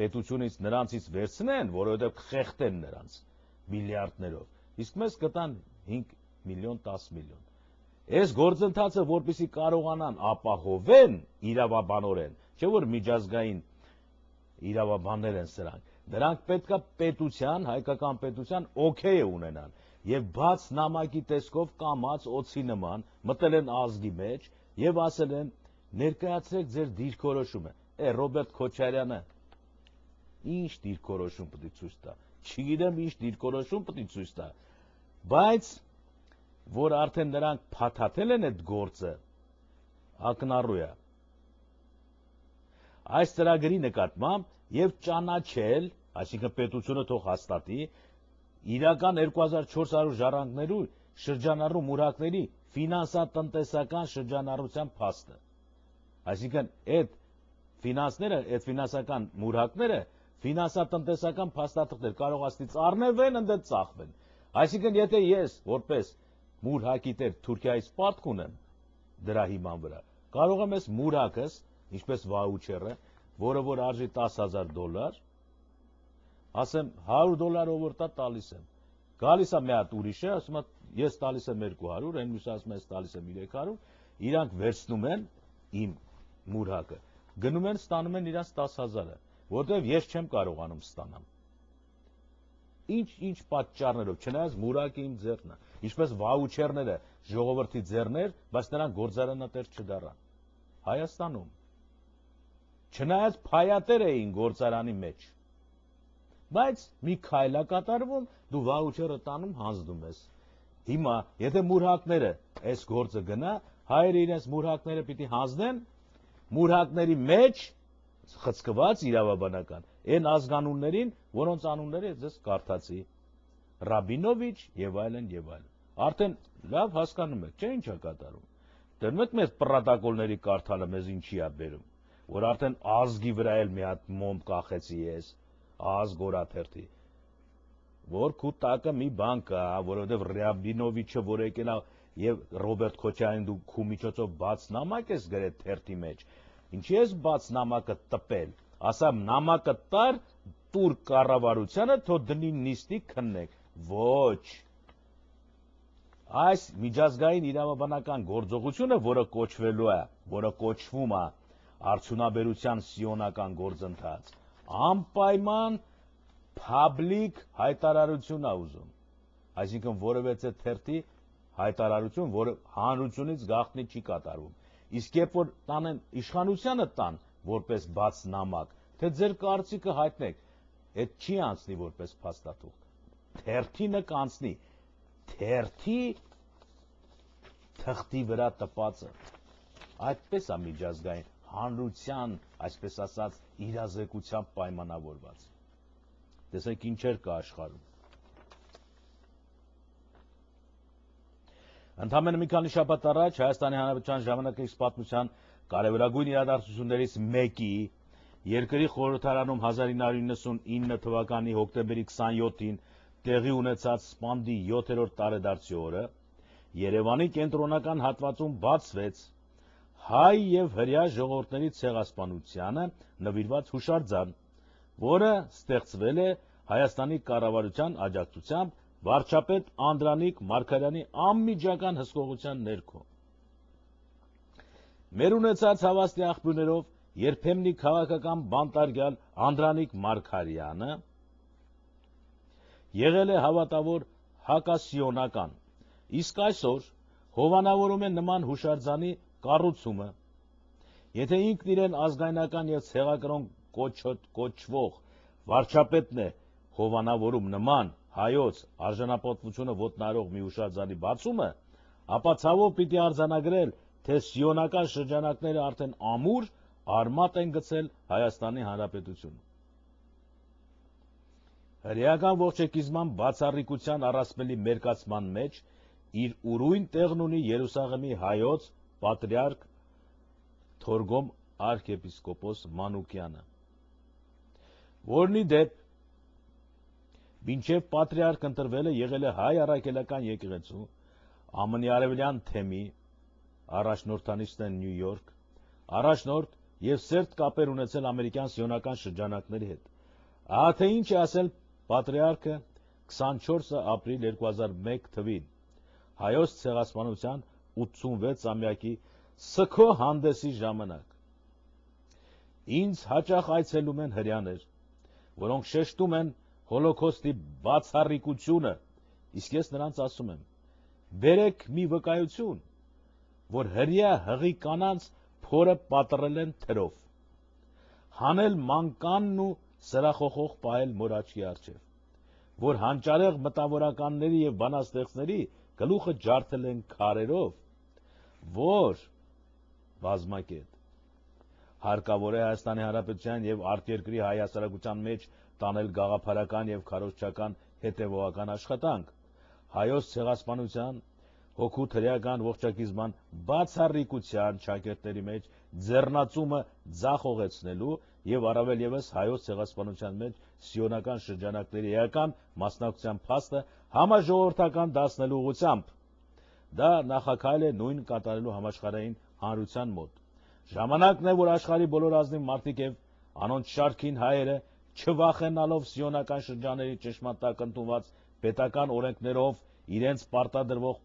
պետությունից նրանցից վերցնեն, որովհետև կխեղտեն նրանց միլիարդներով։ Իսկ մեզ կտան 5 միլիոն, 10 միլիոն։ Այս գործընթացը, որպեսի կարողանան ապահովեն իրավաբանորեն, չէ որ միջազգային իրավաբաններ են սրանք, դրանք պետքա պետության, հայկական պետության օքեյ ունենան եւ բաց նամակի տեսքով կամած օծի նման մտել են ազգի մեջ եւ ասել են ներկայացրեք ձեր դիրքորոշումը։ Է Ռոբերտ Քոչարյանը ինչ դիրքորոշում պետք է ցույց տա։ Չգիտեմ ինչ դիրքորոշում պետք է ցույց տա, բայց որ արդեն նրանք փաթաթել են այդ գործը, ակնառու է։ Այս ծրագրի նկատմամբ եւ ճանաչել, այսինքն պետությունը թող հաստատի իրական 2400 ժառանգներու շրջանառու մուրակների ֆինանսատնտեսական շրջանառության փաստը։ Այսինքն այդ ֆինանսները, այդ ֆինանսական մուրակները ֆինանսատնտեսական փաստաթղթեր կարող աստից առնվեն ընդ ծախվեն։ Այսինքն եթե ես որպես մուրհակի տեր Թուրքիայից պարտք ունեմ դրա հիման վրա, կարող եմ ես մուրհակս, ինչպես վաուչերը, որը որ արժի 10000 դոլար, ասեմ 100 դոլարով որ տա տալիս եմ։ Գալիս է մի հատ ուրիշը, ասում է ես տալիս եմ 200, այն մյուսը ասում է ես տալիս եմ 300, իրանք վերցնում են իմ մուրհակը։ Գնում են ստանում են իրանց 10000-ը որտեղ ես չեմ կարողանում ստանալ։ Ինչ-ինչ պատճառներով, չնայած մուրակը իմ ձեռնա, ինչպես վաուչերները ժողովրդի ձեռներ, բայց նրանք գործարանատեր չդառան։ Հայաստանում չնայած փայատեր էին գործարանի մեջ, բայց մի քայլա կատարվում, դու վաուչերը տանում հանձնում ես։ Հիմա, եթե մուրհակները այս գործը գնա, հայերը իրենց մուրհակները պիտի հանձնեն, մուրհակների մեջ խցկված իրավաբանական այն ազգանուններին, որոնց անունները ես կարդացի։ Ռաբինովիչ եւ այլն եւ այլն։ Արդեն լավ հասկանում եք, չէ՞ ինչ է կատարում։ Դեռ մեզ պրոտոկոլների կարդալը մեզ ինչի է բերում, որ արդեն ազգի վրա էլ մի հատ մոմ կախեցի ես, ազգ օրաթերթի որ քուտակը մի բան կա, որովհետև Ռաբինովիչը որ եկել է եւ Ռոբերտ Քոչարյանի դու քու միջոցով բաց նամակ ես գրել թերթի մեջ, Ինչի ես բաց նամակը տպել։ Ասամ նամակը տար տուրք կառավարությանը, թո դնի նիստի քննեք։ Ոչ։ Այս միջազգային իրավաբանական գործողությունը, որը կոչվելու է, որը կոչվում է արդյունաբերության սիոնական գործընթաց, անպայման public հայտարարություն է ուզում։ Այսինքն որևէ թերթի հայտարարություն, որը հանրությունից գաղտնի չի կատարվում իսկ երբ որ տանեն իշխանությանը տան որպես բաց նամակ, թե ձեր կարծիքը հայտնեք, այդ չի անցնի որպես փաստաթուղթ։ Թերթինը կանցնի։ Թերթի թղթի վրա տպածը։ Այդպես է միջազգային հանրության, այսպես ասած, իրազեկության պայմանավորված։ Տեսեք ինչեր կա աշխարհում Ընդամենը մի քանի շաբաթ առաջ Հայաստանի Հանրապետության ժամանակակից պատմության կարևորագույն իրադարձություններից մեկի երկրի խորհրդարանում 1999 թվականի հոկտեմբերի 27-ին տեղի ունեցած սպանդի 7-րդ տարեդարձի օրը Երևանի կենտրոնական հատվածում բացվեց հայ եւ հрья ժողովրդների ցեղասպանությանը նվիրված հուշարձան, որը ստեղծվել է Հայաստանի կառավարության աջակցությամբ վարչապետ Անդրանիկ Մարգարյանի անմիջական հսկողության ներքո։ Մեր ունեցած հավաստի աղբյուրներով երբեմնի քաղաքական բանտարկյալ Անդրանիկ Մարգարյանը եղել է հավատավոր հակասիոնական, իսկ այսօր հովանավորում է նման հուշարձանի կառուցումը։ Եթե ինքն իրեն ազգայնական եւ ցեղակրոն կոչոտ կոչվող վարչապետն է հովանավորում նման հայոց արժանապատվությունը ոտնարող Միուշաձանի բացումը, ապա ցավով պիտի արձանագրել, թե սիոնական շրջանակները արդեն ամուր արմատ են գցել Հայաստանի Հանրապետությունը։ Հրեական ողջեկիզման բացառիկության առասպելի մերկացման մեջ իր ուրույն տեղն ունի Երուսաղեմի հայոց պատրիարք Թորգոմ արքեպիսկոպոս Մանուկյանը, որնի դեպ մինչև պատրիարք ընտրվելը եղել է հայ առաքելական եկեղեցու, ԱՄՆ-ի արևելյան թեմի, առաջնորդանիշն են Նյու Յորք, առաջնորդ եւ սերտ կապեր ունեցել ամերիկյան սիոնական շրջանակների հետ։ Ահա թե ինչ է ասել պատրիարքը 24 ապրիլ 2001 թվին հայոց ցեղասպանության 86-ամյակի սքո հանդեսի ժամանակ։ Ինձ հաճախ այցելում են հрьяաներ, որոնք շեշտում են հոլոքոստի բացառիկությունը, իսկ ես նրանց ասում եմ, բերեք մի վկայություն, որ հրյա հղի կանանց փորը պատրել են թրով, հանել մանկանն ու սրախոխող պահել մորաչի արջև, որ հանճարեղ մտավորականների և բանաստեղծների գլուխը ջարդել են քարերով, որ բազմակետ, հարկավոր է Հայաստանի Հանրապետության և արտերկրի հայասարակության մեջ տանել գաղափարական եւ քարոզչական հետեւողական աշխատանք հայոց ցեղասպանության հոգու թրեական ողջակիզման բացառիկության ճակերտների մեջ ձեռնացումը ձախողեցնելու եւ առավել եւս հայոց ցեղասպանության մեջ սիոնական շրջանակների էական մասնակցության փաստը համաժողովրդական դասնելու ուղությամբ դա նախակայել է նույն կատարելու համաշխարհային հանրության մոտ ժամանակն է որ աշխարհի բոլոր ազնիվ մարդիկ եւ անոնց շարքին հայերը չվախենալով սիոնական շրջաների ճշմարտակ ընդունված պետական օրենքներով իրենց պարտադրվող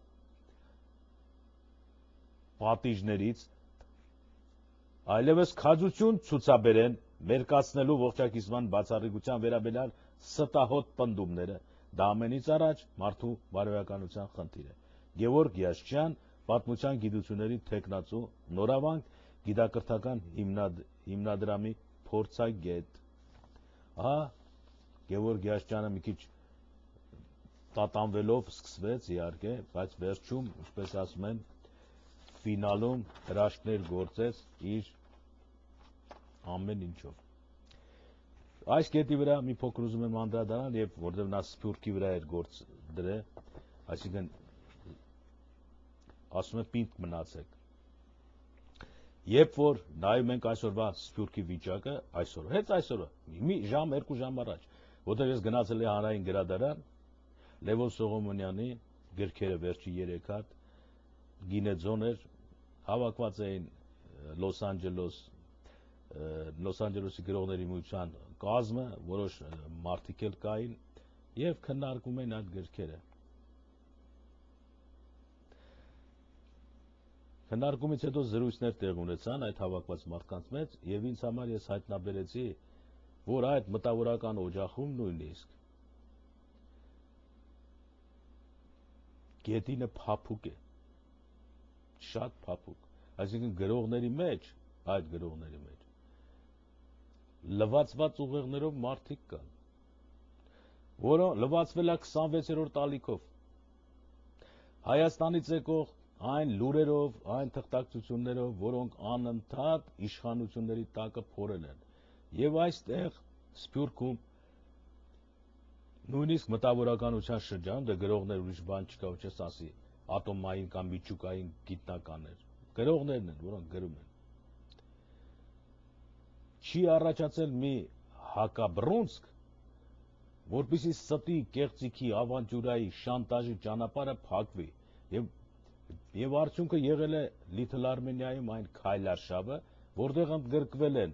պատիժներից այլևս քաջություն ցուցաբերեն մերկացնելու ողջակիզման բացառիկության վերաբերյալ ստահոտ պնդումները դա ամենից առաջ մարդու բարոյականության խնդիր է Գևորգ Յաշչյան պատմության գիտությունների տեխնացու նորավանք գիտակրթական հիմնադրամի փորձագետ Հա Գևորգ Յաշճյանը մի քիչ տատանվելով սկսվեց իհարկե, բայց վերջում, ինչպես ասում են, ֆինալում հրաշքներ գործեց իր ամեն ինչով։ Այս կետի վրա մի փոքր ուզում եմ անդրադառնալ, եւ որտեղ նա սփյուռքի վրա էր գործ դրել, այսինքն ասում է պինդ մնացեք։ Երբ որ նայում ենք այսօրվա Սփյուռքի վիճակը, այսօր, հենց այսօրը, մի ժամ, երկու ժամ առաջ, որտեղ ես գնացել եմ հանրային գրադարան, Լևոն Սողոմոնյանի գրքերը վերջի 3 հատ գինեձոներ հավաքված էին Լոս Անջելոս Լոս Անջելոսի գրողների միության կազմը, որոշ մարդիկ էլ կային եւ քննարկում էին այդ գրքերը։ Քննարկումից հետո զրույցներ տեղ ունեցան այդ հավաքված մարդկանց մեջ եւ ինձ համար ես հայտնաբերեցի, որ այդ մտավորական օջախում նույնիսկ գետինը փափուկ է։ Շատ փափուկ։ Այսինքն գրողների մեջ, այդ գրողների մեջ լվացված ուղեղներով մարդիկ կան, որը լվացվել է 26-րդ ալիքով։ Հայաստանից եկող այն լուրերով, այն թղթակցություններով, որոնք անընդհատ իշխանությունների տակը փորել են։ Եվ այստեղ Սփյուռքում նույնիսկ մտավորականության շրջանում դե գրողներ ուրիշ բան չկա, ոչ ես ասի, ատոմային կամ միջուկային գիտնականներ։ Գրողներն են, որոնք գրում են։ Չի առաջացել մի հակաբռունցք, որբիսի ստի կեղծիքի ավանտյուրայի շանտաժի ճանապարհը փակվի եւ եւ արդյունքը եղել է Լիթլ Արմենիայում այն քայլարշավը, որտեղ ընդգրկվել են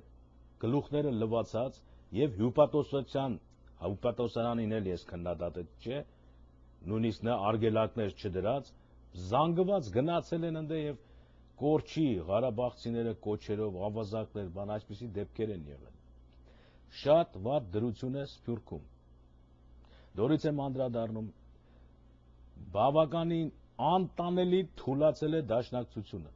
գլուխները լվացած եւ հյուպատոսության հա, հյուպատոսարանին էլ ես քննադատել չէ, նույնիսկ նա արգելակներ չդրած զանգված գնացել են ընդ եւ Կորչի Ղարաբաղցիները կոչերով ավազակներ բան այսպիսի դեպքեր են եղել։ Շատ վատ դրություն է Սփյուռքում։ Դորից եմ անդրադառնում բավականին անտանելի թուլացել է դաշնակցությունը։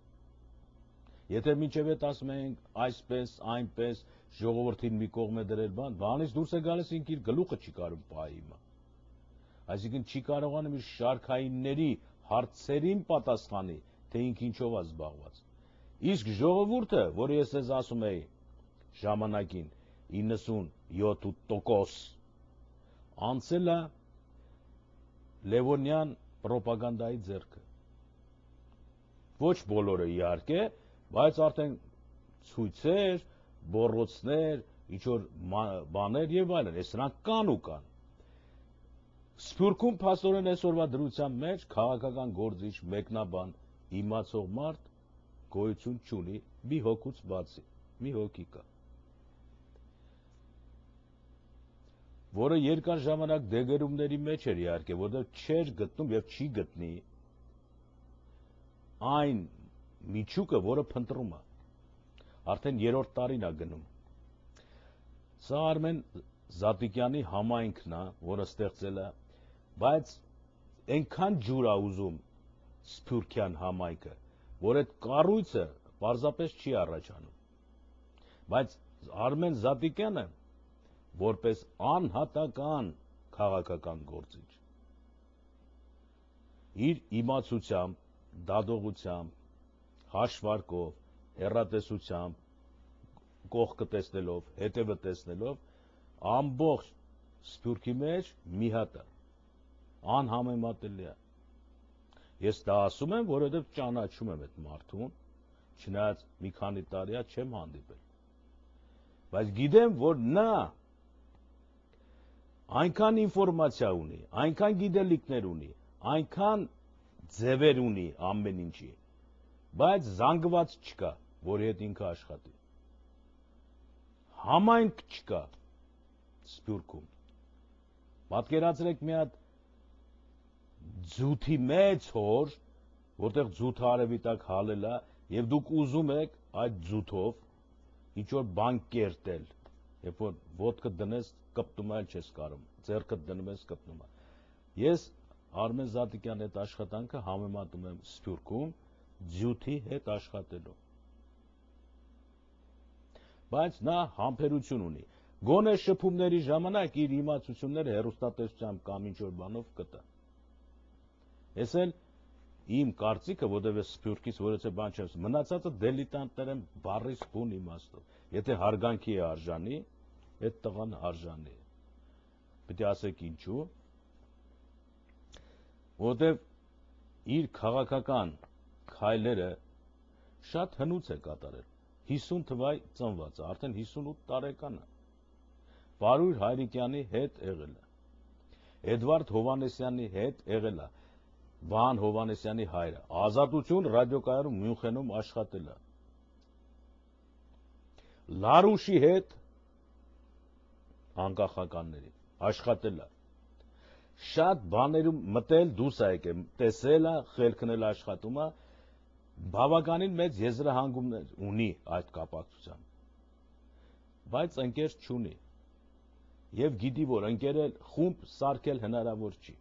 Եթե մինչև այդ ասում ենք այսպես, այնպես, ժողովրդին մի կողմ է դրել բան, բանից դուրս է գալիս ինքը իր գլուխը չի կարող պահի հիմա։ Այսինքն չի կարողանում իր շարքայինների հարցերին պատասխանի, թե ինքը ինչով է զբաղված։ Իսկ ժողովուրդը, որ ես ես ասում էի ժամանակին 97% անցել է Լևոնյան ռոպագանդայի ձեռքը։ Ոչ բոլորը իհարկե, բայց արդեն ցույցեր, բորոցներ, ինչ որ բաներ եւ այլն, այս նրանք կան ու կան։ Սփյուռքում փաստորեն այսօրվա դրության մեջ քաղաքական գործիչ, մեկնաբան, իմացող մարդ գոյություն չունի մի հոգուց բացի, մի հոգի կա։ որը երկար ժամանակ դեգերումների մեջ էր իհարկե, որտեղ չէր գտնում եւ չի գտնի այն միջուկը, որը փնտրում է։ Արդեն երրորդ տարին է գնում։ Սա Արմեն Զատիկյանի համայնքն է, որը ստեղծել է, բայց այնքան ջուր է ուզում Սփյուռքյան համայնքը, որ այդ կառույցը պարզապես չի առաջանում։ Բայց Արմեն Զատիկյանը որպես անհատական քաղաքական գործիչ։ Իր իմացությամբ, դադողությամբ, հաշվարկով, հերատեսությամբ, կողքը տեսնելով, հետևը տեսնելով ամբողջ սփյուռքի մեջ մի հատ է անհամեմատելի է ես դա ասում եմ որովհետև ճանաչում եմ այդ մարդուն չնայած մի քանի տարիա չեմ հանդիպել բայց գիտեմ որ նա այնքան ինֆորմացիա ունի, այնքան գիտելիքներ ունի, այնքան ձևեր ունի ամեն ինչի, բայց զանգված չկա, որի հետ ինքը աշխատի։ Համայնք չկա Սփյուռքում։ Պատկերացրեք մի հատ ձութի մեծ հոր, որտեղ ձութ արևի տակ հալելա, եւ դուք ուզում եք այդ ձութով ինչ որ բան կերտել, Երբ որ ոտքը դնես, կպտում այլ չես կարող, ձեռքը դնում ես, կպտում է։ Ես Արմեն Զատիկյանի հետ աշխատանքը համեմատում եմ Սփյուռքում Ձյութի հետ աշխատելու։ Բայց նա համբերություն ունի։ Գոնե շփումների ժամանակ իր իմացությունները հերոստատեսությամբ կամ ինչ որ բանով կտա։ Ես էլ իմ կարծիքը, որովհետև Սփյուռքից որեցե բան չեմ, մնացածը դելիտանտներ են բարիս բուն իմաստով։ Եթե հարգանքի է արժանի, այդ տղան արժանի է։ Պետք է ասեք ինչու։ Որտեվ իր քաղաքական քայլերը շատ հնուց է կատարել։ 50 թվայ ծնված է, արդեն 58 տարեկան է։ Վարույր Հայրիկյանի հետ եղել է։ Էդվարդ Հովանեսյանի հետ եղել է։ Վահան Հովանեսյանի հայրը։ Ազատություն ռադիոկայանում Մյունխենում աշխատել է։ Լարուշի հետ անկախականներին, աշխատել է։ Շատ բաներում մտել դուրս է եկել, տեսել է, խելքն էլ աշխատում է, բավականին մեծ եզրահանգումներ ունի այդ կապակցությամբ։ Բայց ընկեր չունի։ Եվ գիտի, որ ընկերել խումբ սարքել հնարավոր չի։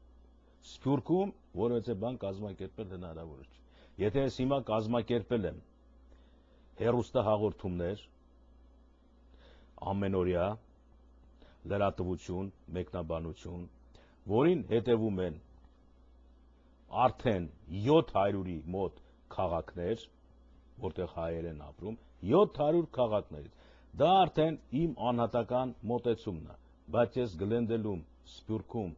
Սփյուռքում որևէ բան կազմակերպել հնարավոր չի։ Եթե ես հիմա կազմակերպել եմ հերոստա հաղորդումներ ամենօրյա լրատվություն, մեկնաբանություն, որին հետևում են արդեն 700-ի մոտ քաղաքներ, որտեղ հայեր են ապրում, 700 քաղաքներից։ Դա արդեն իմ անհատական մոտեցումն է, բայց ես գլենդելում, սպյուրքում,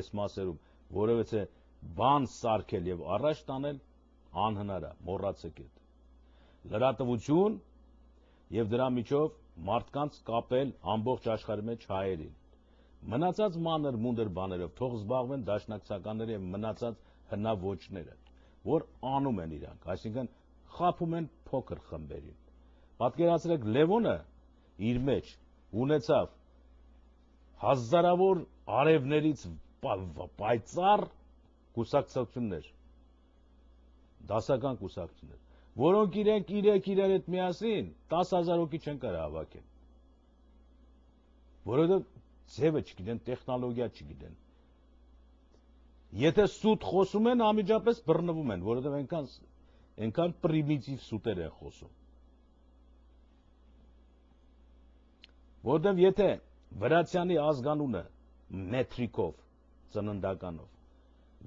այս մասերում որևէ բան սարքել եւ առաջ տանել անհնար է, մոռացեք այդ։ Լրատվություն եւ դրա միջով մարդկանց կապել ամբողջ աշխարհի մեջ հայերին։ Մնացած մանր մունդր բաներով թող զբաղվեն դաշնակցականները եւ մնացած հնաոճները, որ անում են իրանք, այսինքն խափում են փոքր խմբերին։ Պատկերացրեք Լևոնը իր մեջ ունեցավ հազարավոր արևներից պայծառ կուսակցություններ, դասական կուսակցություններ որոնք իրենք իրենք իրար հետ միասին 10000 հոգի չեն կարող հավաքեն։ Որովհետև ձևը չգիտեն, տեխնոլոգիա չգիտեն։ Եթե սուտ խոսում են, ամիջապես բռնվում են, որովհետև այնքան այնքան պրիմիտիվ սուտեր են խոսում։ Որովհետև եթե վրացյանի ազգանունը մետրիկով ծննդականով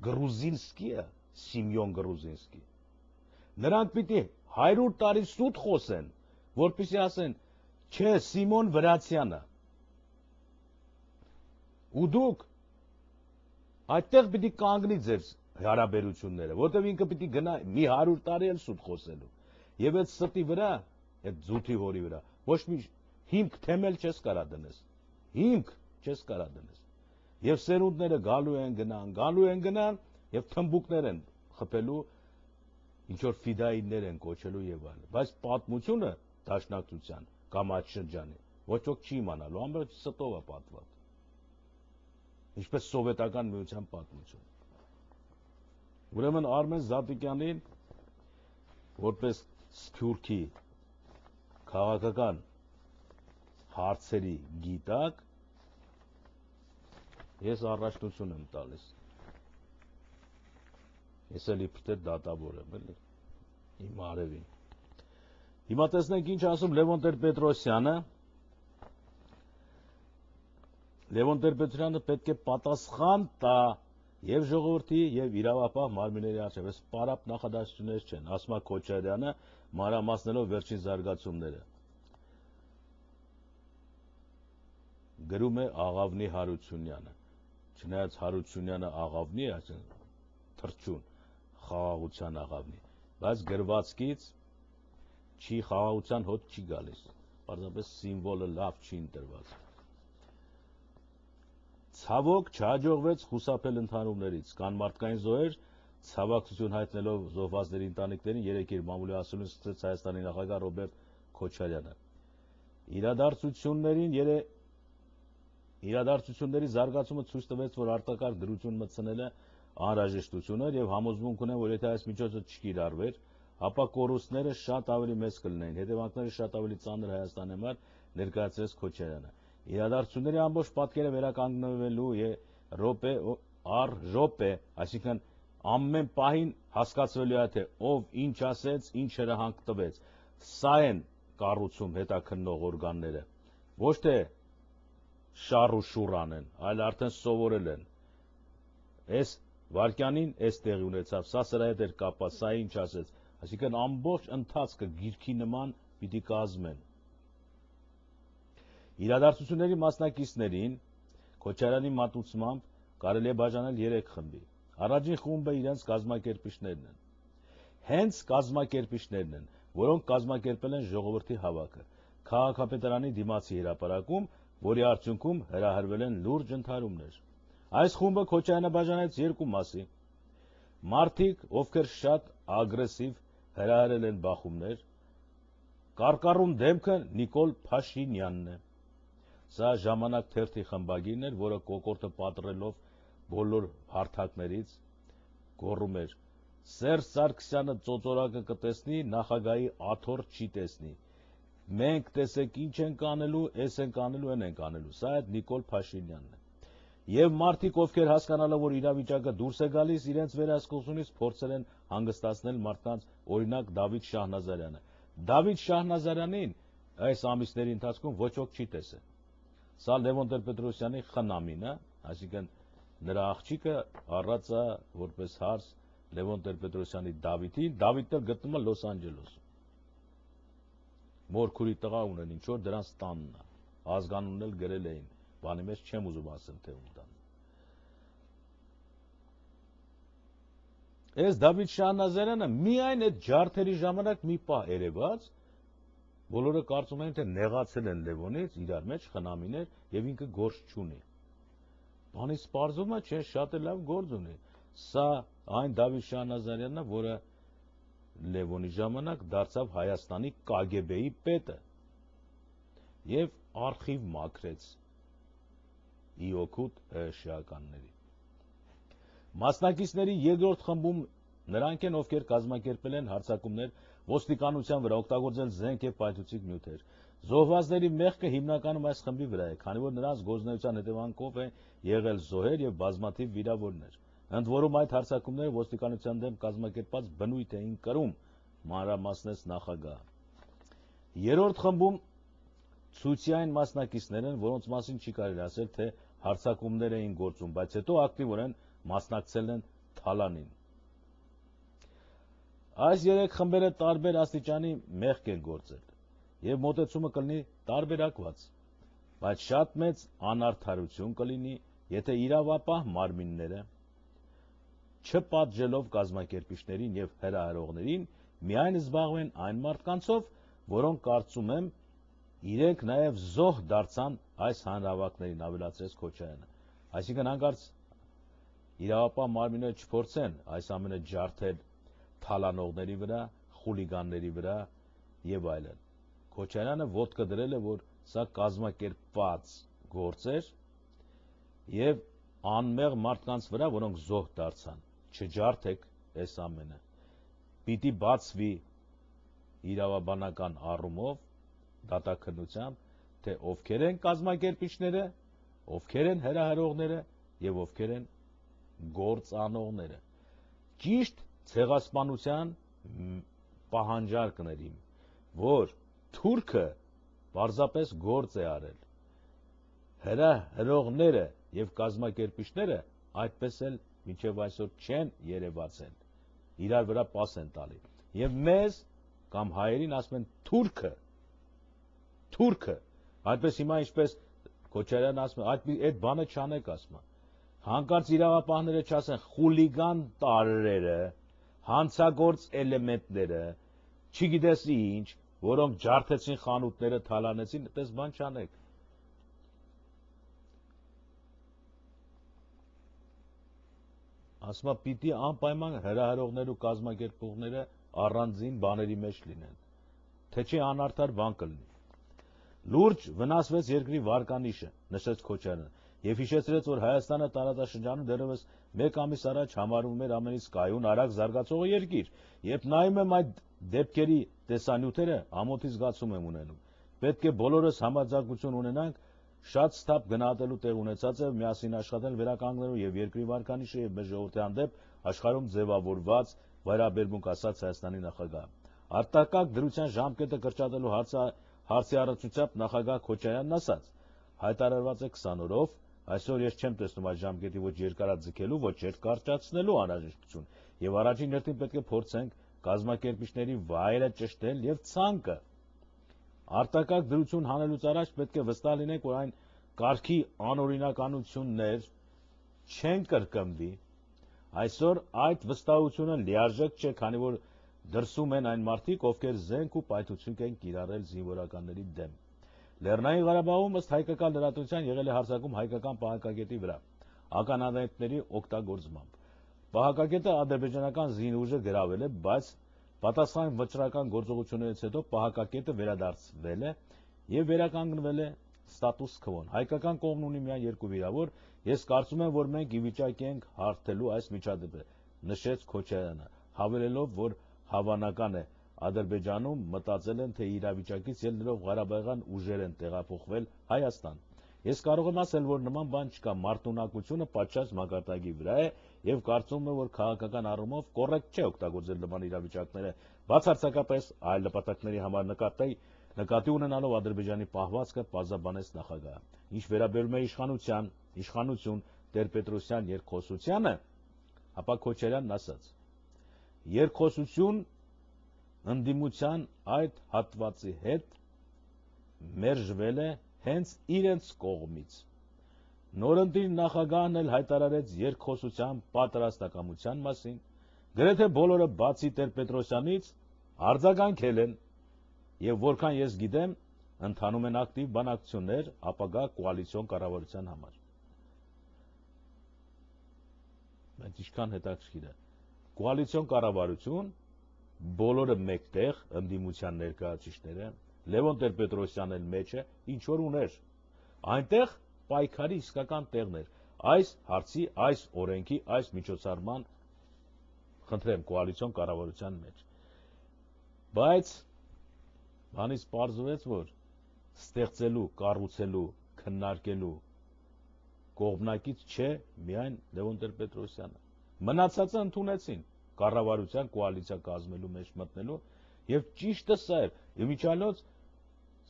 Գրուզինսկիը Սիմեոն Գրուզինսկի Նրանք պիտի 100 տարի սուտ խոսեն, որպեսզի ասեն, չէ, Սիմոն Վրացյանը։ Ու դուք այդտեղ պիտի կանգնի ձեր հարաբերությունները, որտեղ ինքը պիտի գնա մի 100 տարի էլ սուտ խոսելու։ Եվ այդ սրտի վրա, այդ ձութի հորի վրա ոչ մի հիմք թեմել չես կարա դնես։ Հիմք չես կարա դնես։ Եվ սերունդները գալու են գնան, գալու են գնան, եւ թմբուկներ են խփելու ինչ որ ֆիդայիններ են կոչելու եւ այլն, բայց պատմությունը դաշնակցության կամ այդ շրջանի ոչ ոք չի իմանալու, ամբողջ ստով է պատված։ Ինչպես սովետական միության պատմությունը։ Ուրեմն Արմեն Զապիկյանին որպես Սփյուռքի քաղաքական հարցերի գիտակ ես առաջնություն եմ տալիս Ես էլ իբր թե դատավոր եմ, էլի։ Իմ արևին։ Հիմա տեսնենք ինչ ասում Լևոն Տեր-Պետրոսյանը։ Լևոն Տեր-Պետրոսյանը պետք է պատասխան տա եւ ժողովրդի եւ իրավապահ մարմինների արժեվ։ Այս պարապ նախադասություններ չեն, ասում է Քոչարյանը, մանրամասնելով վերջին զարգացումները։ գրում է Աղավնի Հարությունյանը։ Չնայած Հարությունյանը Աղավնի է, այսինքն թրջուն, խաղաղության աղավնի, բայց գրվածքից չի խաղաղության հոտ չի գալիս, պարզապես սիմվոլը լավ չի ընտրված։ Ցավոք չհաջողվեց խուսափել ընդհանումներից, կան մարդկային զոհեր, ցավակցություն հայտնելով զոհվածների ընտանիքներին երեք իր մամուլի ասուլին սկսեց Հայաստանի նախագահ Ռոբերտ Քոչարյանը։ Իրադարձություններին երե իրադարձությունների զարգացումը ցույց տվեց, որ արտակարգ դրություն մտցնելը անհրաժեշտություններ եւ համոզմունք ունեմ, որ եթե այս միջոցը չկիրառվեր, ապա կորուստները շատ ավելի մեծ կլինեին, հետևանքները շատ ավելի ծանր Հայաստանի համար ներկայացրեց Քոչարյանը։ Իրադարձությունների ամբողջ պատկերը վերականգնվելու է ռոպե առ ռոպե, այսինքն ամեն պահին հասկացվելու է թե ով ինչ ասեց, ինչ հրահանգ տվեց։ Սա են կառուցում հետաքննող օրգանները։ Ոչ թե շառ ու շուռ անեն, այլ արդեն սովորել են։ Այս Վարքյանին էս տեղի ունեցավ, սա սրա հետ էր կապված, սա ինչ ասեց։ Այսինքն ամբողջ ընթացքը գիրքի նման պիտի կազմեն։ Իրադարձությունների մասնակիցներին Քոչարյանի մատուցմամբ կարելի է բաժանել 3 խմբի։ Առաջին խումբը իրենց կազմակերպիչներն են։ Հենց կազմակերպիչներն են, որոնք կազմակերպել են ժողովրդի հավաքը քաղաքապետարանի դիմացի հրապարակում, որի արդյունքում հրահրվել են լուրջ ընդհարումներ։ Այս խումբը Քոչարյանը բաժանեց երկու մասի։ Մարդիկ, ովքեր շատ ագրեսիվ հրահրել են բախումներ, կարկառում դեմքը Նիկոլ Փաշինյանն է։ Սա ժամանակ թերթի խմբագիրն էր, որը կոկորտը պատռելով բոլոր հարթակներից գոռում էր. Սերժ Սարգսյանը ծոծորակը կտեսնի, նախագահի աթոռ չի տեսնի։ Մենք տեսեք ինչ ենք անելու, էս ենք անելու, այն ենք անելու։ Սա այդ Նիկոլ Փաշինյանն է։ Եվ մարդիկ, ովքեր հասկանալով, որ իրավիճակը դուրս է գալիս, իրենց վերահսկողությունից փորձել են հանգստացնել մարդկանց, օրինակ Դավիթ Շահնազարյանը։ Դավիթ Շահնազարյանին այս ամիսների ընթացքում ոչ ոք չի տեսել։ Սա Լևոն Տեր-Պետրոսյանի խնամին է, այսինքն նրա աղջիկը առած է որպես հարց Լևոն Տեր-Պետրոսյանի Դավիթին, Դավիթը գտնվում է Լոս Անջելեսում։ Մորքուրի տղա ունեն ինչ որ դրանց տանն է, ազգանունն էլ գրել էին բանի մեջ չեմ ուզում ասեմ, թե ում տան։ Այս Դավիթ Շահնազարյանը միայն այդ ջարդերի ժամանակ մի պահ երևաց, բոլորը կարծում էին, թե նեղացել են Լևոնից, իրար մեջ խնամիներ եւ ինքը գործ չունի։ Բանի սպարզումը չէ, շատ է լավ գործ ունի։ Սա այն Դավիթ Շահնազարյանն է, որը Լևոնի ժամանակ դարձավ Հայաստանի ԿԳԲ-ի պետը եւ արխիվ մաքրեց ի օգուտ շիականների։ Մասնակիցների երկրորդ խմբում նրանք են, ովքեր կազմակերպել են հարցակումներ ոստիկանության վրա, օգտագործել զենք եւ պայթուցիկ նյութեր։ Զոհվածների մեղքը հիմնականում այս խմբի վրա է, քանի որ նրանց գործնեության հետևանքով է եղել զոհեր եւ բազմաթիվ վիրավորներ։ Ընդ որում այդ հարցակումները ոստիկանության դեմ կազմակերպած բնույթ էին կրում, մանրամասնեց նախագահը։ Երրորդ խմբում ցույցային մասնակիցներ են, որոնց մասին չի կարելի ասել, թե հարցակումներ էին գործում, բայց հետո ակտիվորեն մասնակցել են թալանին։ Այս երեք խմբերը տարբեր աստիճանի մեղք են գործել եւ մոտեցումը կլինի տարբերակված, բայց շատ մեծ անարդարություն կլինի, եթե իրավապահ մարմինները չպատժելով կազմակերպիչներին եւ հրահրողներին միայն զբաղվեն այն մարդկանցով, որոնք կարծում եմ իրենք նաև զոհ դարձան այս հանրավակներին, ավելացրեց Քոչարյանը։ Այսինքն հանկարծ իրավապահ մարմինները չփորձեն այս ամենը ջարդել թալանողների վրա, խուլիգանների վրա եւ այլն։ Քոչարյանը ոտքը դրել է, որ սա կազմակերպված գործ էր եւ անմեղ մարդկանց վրա, որոնք զոհ դարձան։ Չջարդեք այս ամենը։ Պիտի բացվի իրավաբանական առումով դատաքննությամբ, թե ովքեր են կազմակերպիչները, ովքեր են հրահրողները եւ ովքեր են գործանողները։ Ճիշտ ցեղասպանության պահանջարկներին, որ թուրքը պարզապես գործ է արել։ Հրահրողները եւ կազմակերպիչները այդպես էլ մինչեւ այսօր չեն երևացել։ Իրար վրա պաս են տալի։ Եվ մեզ կամ հայերին ասում են թուրքը թուրքը, այդպես հիմա ինչպես Քոչարյանն ասում է, այդ այդ բանը չանեք ասում։ Հանկարծ իրավապահները չասեն խուլիգան տարրերը, հանցագործ էլեմենտները, չգիտես ինչ, որոնք ջարդեցին խանութները, թալանեցին, այդպես բան չանեք։ ասում է պիտի անպայման հրահրողներ ու կազմակերպողները առանձին բաների մեջ լինեն, թե չի անարդար բան կլինի։ Լուրջ վնասվեց երկրի վարկանիշը, նշեց Քոչարյանը, եւ հիշեցրեց, որ Հայաստանը տարածաշրջանում դեռևս 1 ամիս առաջ համարվում էր ամենից կայուն արագ զարգացող երկիր։ Երբ նայում եմ այդ դեպքերի տեսանյութերը, ամոթի զգացում եմ ունենում։ Պետք է բոլորս համաձայնություն ունենանք, շատ ստապ գնահատելու տեղ ունեցած է միասին աշխատել վերականգնելու եւ երկրի վարկանիշը եւ մեր ժողովրդի հանդեպ աշխարհում ձևավորված վարաբերմունք ասաց Հայաստանի նախագահը։ Արտակարգ դրության ժամկետը կրճատելու հարցը Հարցի առնչությամբ նախագահ Քոչայանն ասաց. հայտարարված է 20 օրով, այսօր ես չեմ տեսնում այդ ժամկետի ոչ երկարաձգելու, ոչ երկարճացնելու անհրաժեշտություն, եւ առաջին հերթին պետք է փորձենք կազմակերպիչների վայրը ճշտել եւ ցանկը։ Արտակարգ դրություն հանելուց առաջ պետք է վստահ լինենք, որ այն կարգի անօրինականություններ չեն կրկնվի։ Այսօր այդ վստահությունը լիարժեք չէ, քանի որ Դրսում են այն մարդիկ, ովքեր զենք ու պայթուցիկ են կիրառել զինվորականների դեմ։ Լեռնային Ղարաբաղում ըստ հայկական լրատվության եղել է հարձակում հայկական պահակակետի վրա ականանետների օգտագործմամբ։ Պահակակետը ադրբեջանական զինուժը գրավել է, բայց պատասխան վճռական գործողություններից հետո պահակակետը վերադարձվել է եւ վերականգնվել է ստատուս քվոն։ Հայկական կողմն ունի միայն երկու վիրավոր, ես կարծում եմ, որ մենք ի վիճակ ենք հարթելու այս միջադեպը, նշեց Քոչարյանը, հավելելով, որ Հավանական է, Ադրբեջանում մտածել են, թե իրավիճակից ելնելով Ղարաբաղյան ուժեր են տեղափոխվել Հայաստան։ Ես կարող եմ ասել, որ նման բան չկա, մարտունակությունը պատշաճ մակարդակի վրա է եւ կարծում եմ, որ քաղաքական առումով կոռեկտ չէ օգտագործել նման իրավիճակները։ Բացարձակապես այլ նպատակների համար նկատեի նկատի ունենալով Ադրբեջանի պահվածքը պարզաբանեց նախագահը։ Ինչ վերաբերում է իշխանության, իշխանություն Տեր-Պետրոսյան երկխոսությանը, ապա Քոչարյանն ասաց երկխոսություն ընդդիմության այդ հատվածի հետ մերժվել է հենց իրենց կողմից։ Նորընտիր նախագահն էլ հայտարարեց երկխոսության պատրաստակամության մասին, գրեթե բոլորը բացի Տեր-Պետրոսյանից արձագանքել են, եւ որքան ես գիտեմ, ընդանում են ակտիվ բանակցություններ ապագա կոալիցիոն կառավարության համար։ Բայց ինչքան հետաքրքիր է, կոալիցիոն կառավարություն բոլորը մեկտեղ ընդդիմության ներկայացուցիչները Լևոն Տեր-Պետրոսյանն էլ մեջ է ինչ որ ուներ այնտեղ պայքարի իսկական տեղն էր այս հարցի այս օրենքի այս միջոցառման խնդրեմ կոալիցիոն կառավարության մեջ բայց բանից պարզվեց որ ստեղծելու կառուցելու քննարկելու կողմնակից չէ միայն Լևոն Տեր-Պետրոսյանը Մնացածը ընդունեցին կառավարության կոալիցիա կազմելու մեջ մտնելու եւ ճիշտը սա էր։ Եվ միջանոց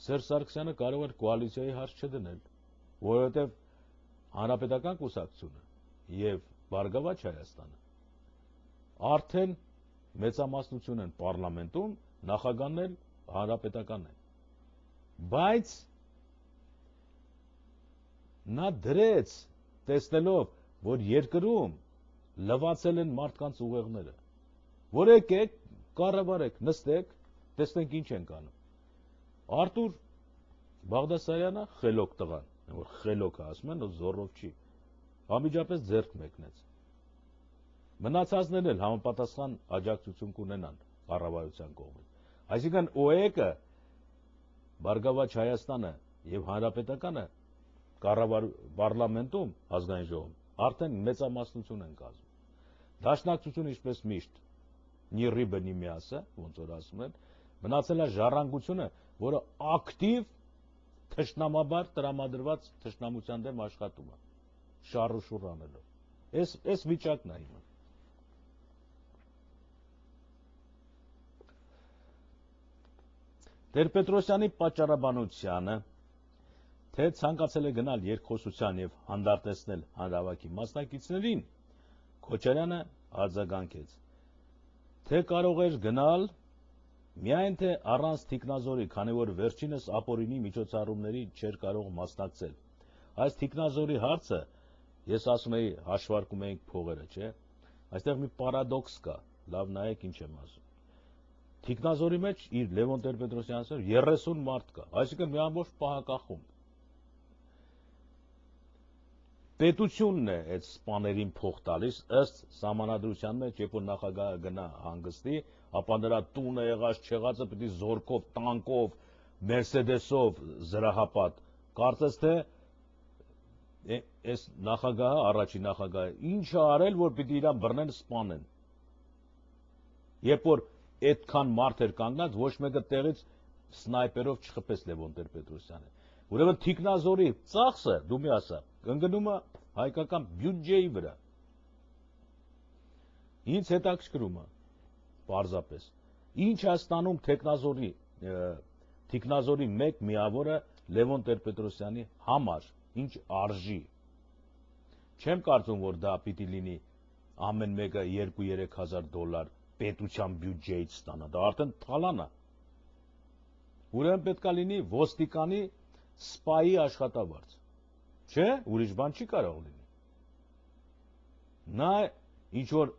Սերժ Սարգսյանը կարող էր կոալիցիայի հարց չդնել, որովհետեւ հանրապետական կուսակցությունը եւ Բարգավաճ Հայաստանը արդեն մեծամասնություն են parlamentum, նախագաններ հանրապետականն են։ Բայց նա դրեց տեսնելով, որ երկրում լվացել են մարդկանց ուղեղները։ Որ եկեք, կառավարեք, նստեք, տեսնենք ինչ են կանում։ Արտուր Բաղդասարյանը խելոք տղան, որ խելոքը ասում են, զորով չի։ Համիջապես ձեռք մեկնեց։ Մնացածներն էլ համապատասխան աջակցություն կունենան կառավարության կողմից։ Այսինքն ՕԵԿ-ը Բարգավաճ Հայաստանը եւ Հանրապետականը կառավար պարլամենտում ազգային ժողովում արդեն մեծամասնություն են կազմում։ Դաշնակցությունը ինչպես միշտ նի ռիբը նի միասը, ոնց որ ասում են, մնացել է ժառանգությունը, որը ակտիվ թշնամաբար տրամադրված թշնամության դեմ աշխատում է, շարուշուր անելով։ Այս այս վիճակն է հիմա։ Տեր-Պետրոսյանի պատճառաբանությանը թե ցանկացել է գնալ երկխոսության եւ հանդարտեցնել հանրավակի մասնակիցներին Քոչարյանը արձագանքեց. թե կարող էր գնալ, միայն թե առանց թիկնազորի, քանի որ վերջինս ապորինի միջոցառումների չէր կարող մասնակցել։ Այս թիկնազորի հարցը, ես ասում էի, հաշվարկում էինք փողերը, չէ՞։ Այստեղ մի պարադոքս կա, լավ նայեք ինչ եմ ասում։ Թիկնազորի մեջ իր Լևոն Տեր-Պետրոսյանս 30 մարդ կա, այսինքն մի ամբողջ պահակախումբ պետությունն է այդ սպաներին փող տալիս ըստ համանadrության մեջ, երբ որ նախագահը գնա հանգստի, ապա նրա տունը եղած չեղածը պիտի զորքով, տանկով, Mercedes-ով զրահապատ։ Կարծես թե այս նախագահը, առաջին նախագահը ինչ է արել, որ պիտի իրան բռնեն, սպանեն։ Երբ որ այդքան մարդ էր կանգնած, ոչ մեկը տեղից սնայպերով չխփեց Լևոն Տեր-Պետրոսյանը։ Ուրեմն թիկնազորի ծախսը, դու մի ասա, ընկնում է հայկական բյուջեի վրա։ Ինչ հետաքրքրում է պարզապես։ Ինչ է ստանում թիկնազորի թիկնազորի 1 միավորը Լևոն Տեր-Պետրոսյանի համար, ինչ արժի։ Չեմ կարծում, որ դա պիտի լինի ամեն մեկը 2-3 հազար դոլար պետության բյուջեից ստանա, դա արդեն թալան է։ Ուրեմն պետքա լինի ոստիկանի սպայի աշխատավարձ։ Չէ, ուրիշ բան չի կարող լինի։ Նա ինչ որ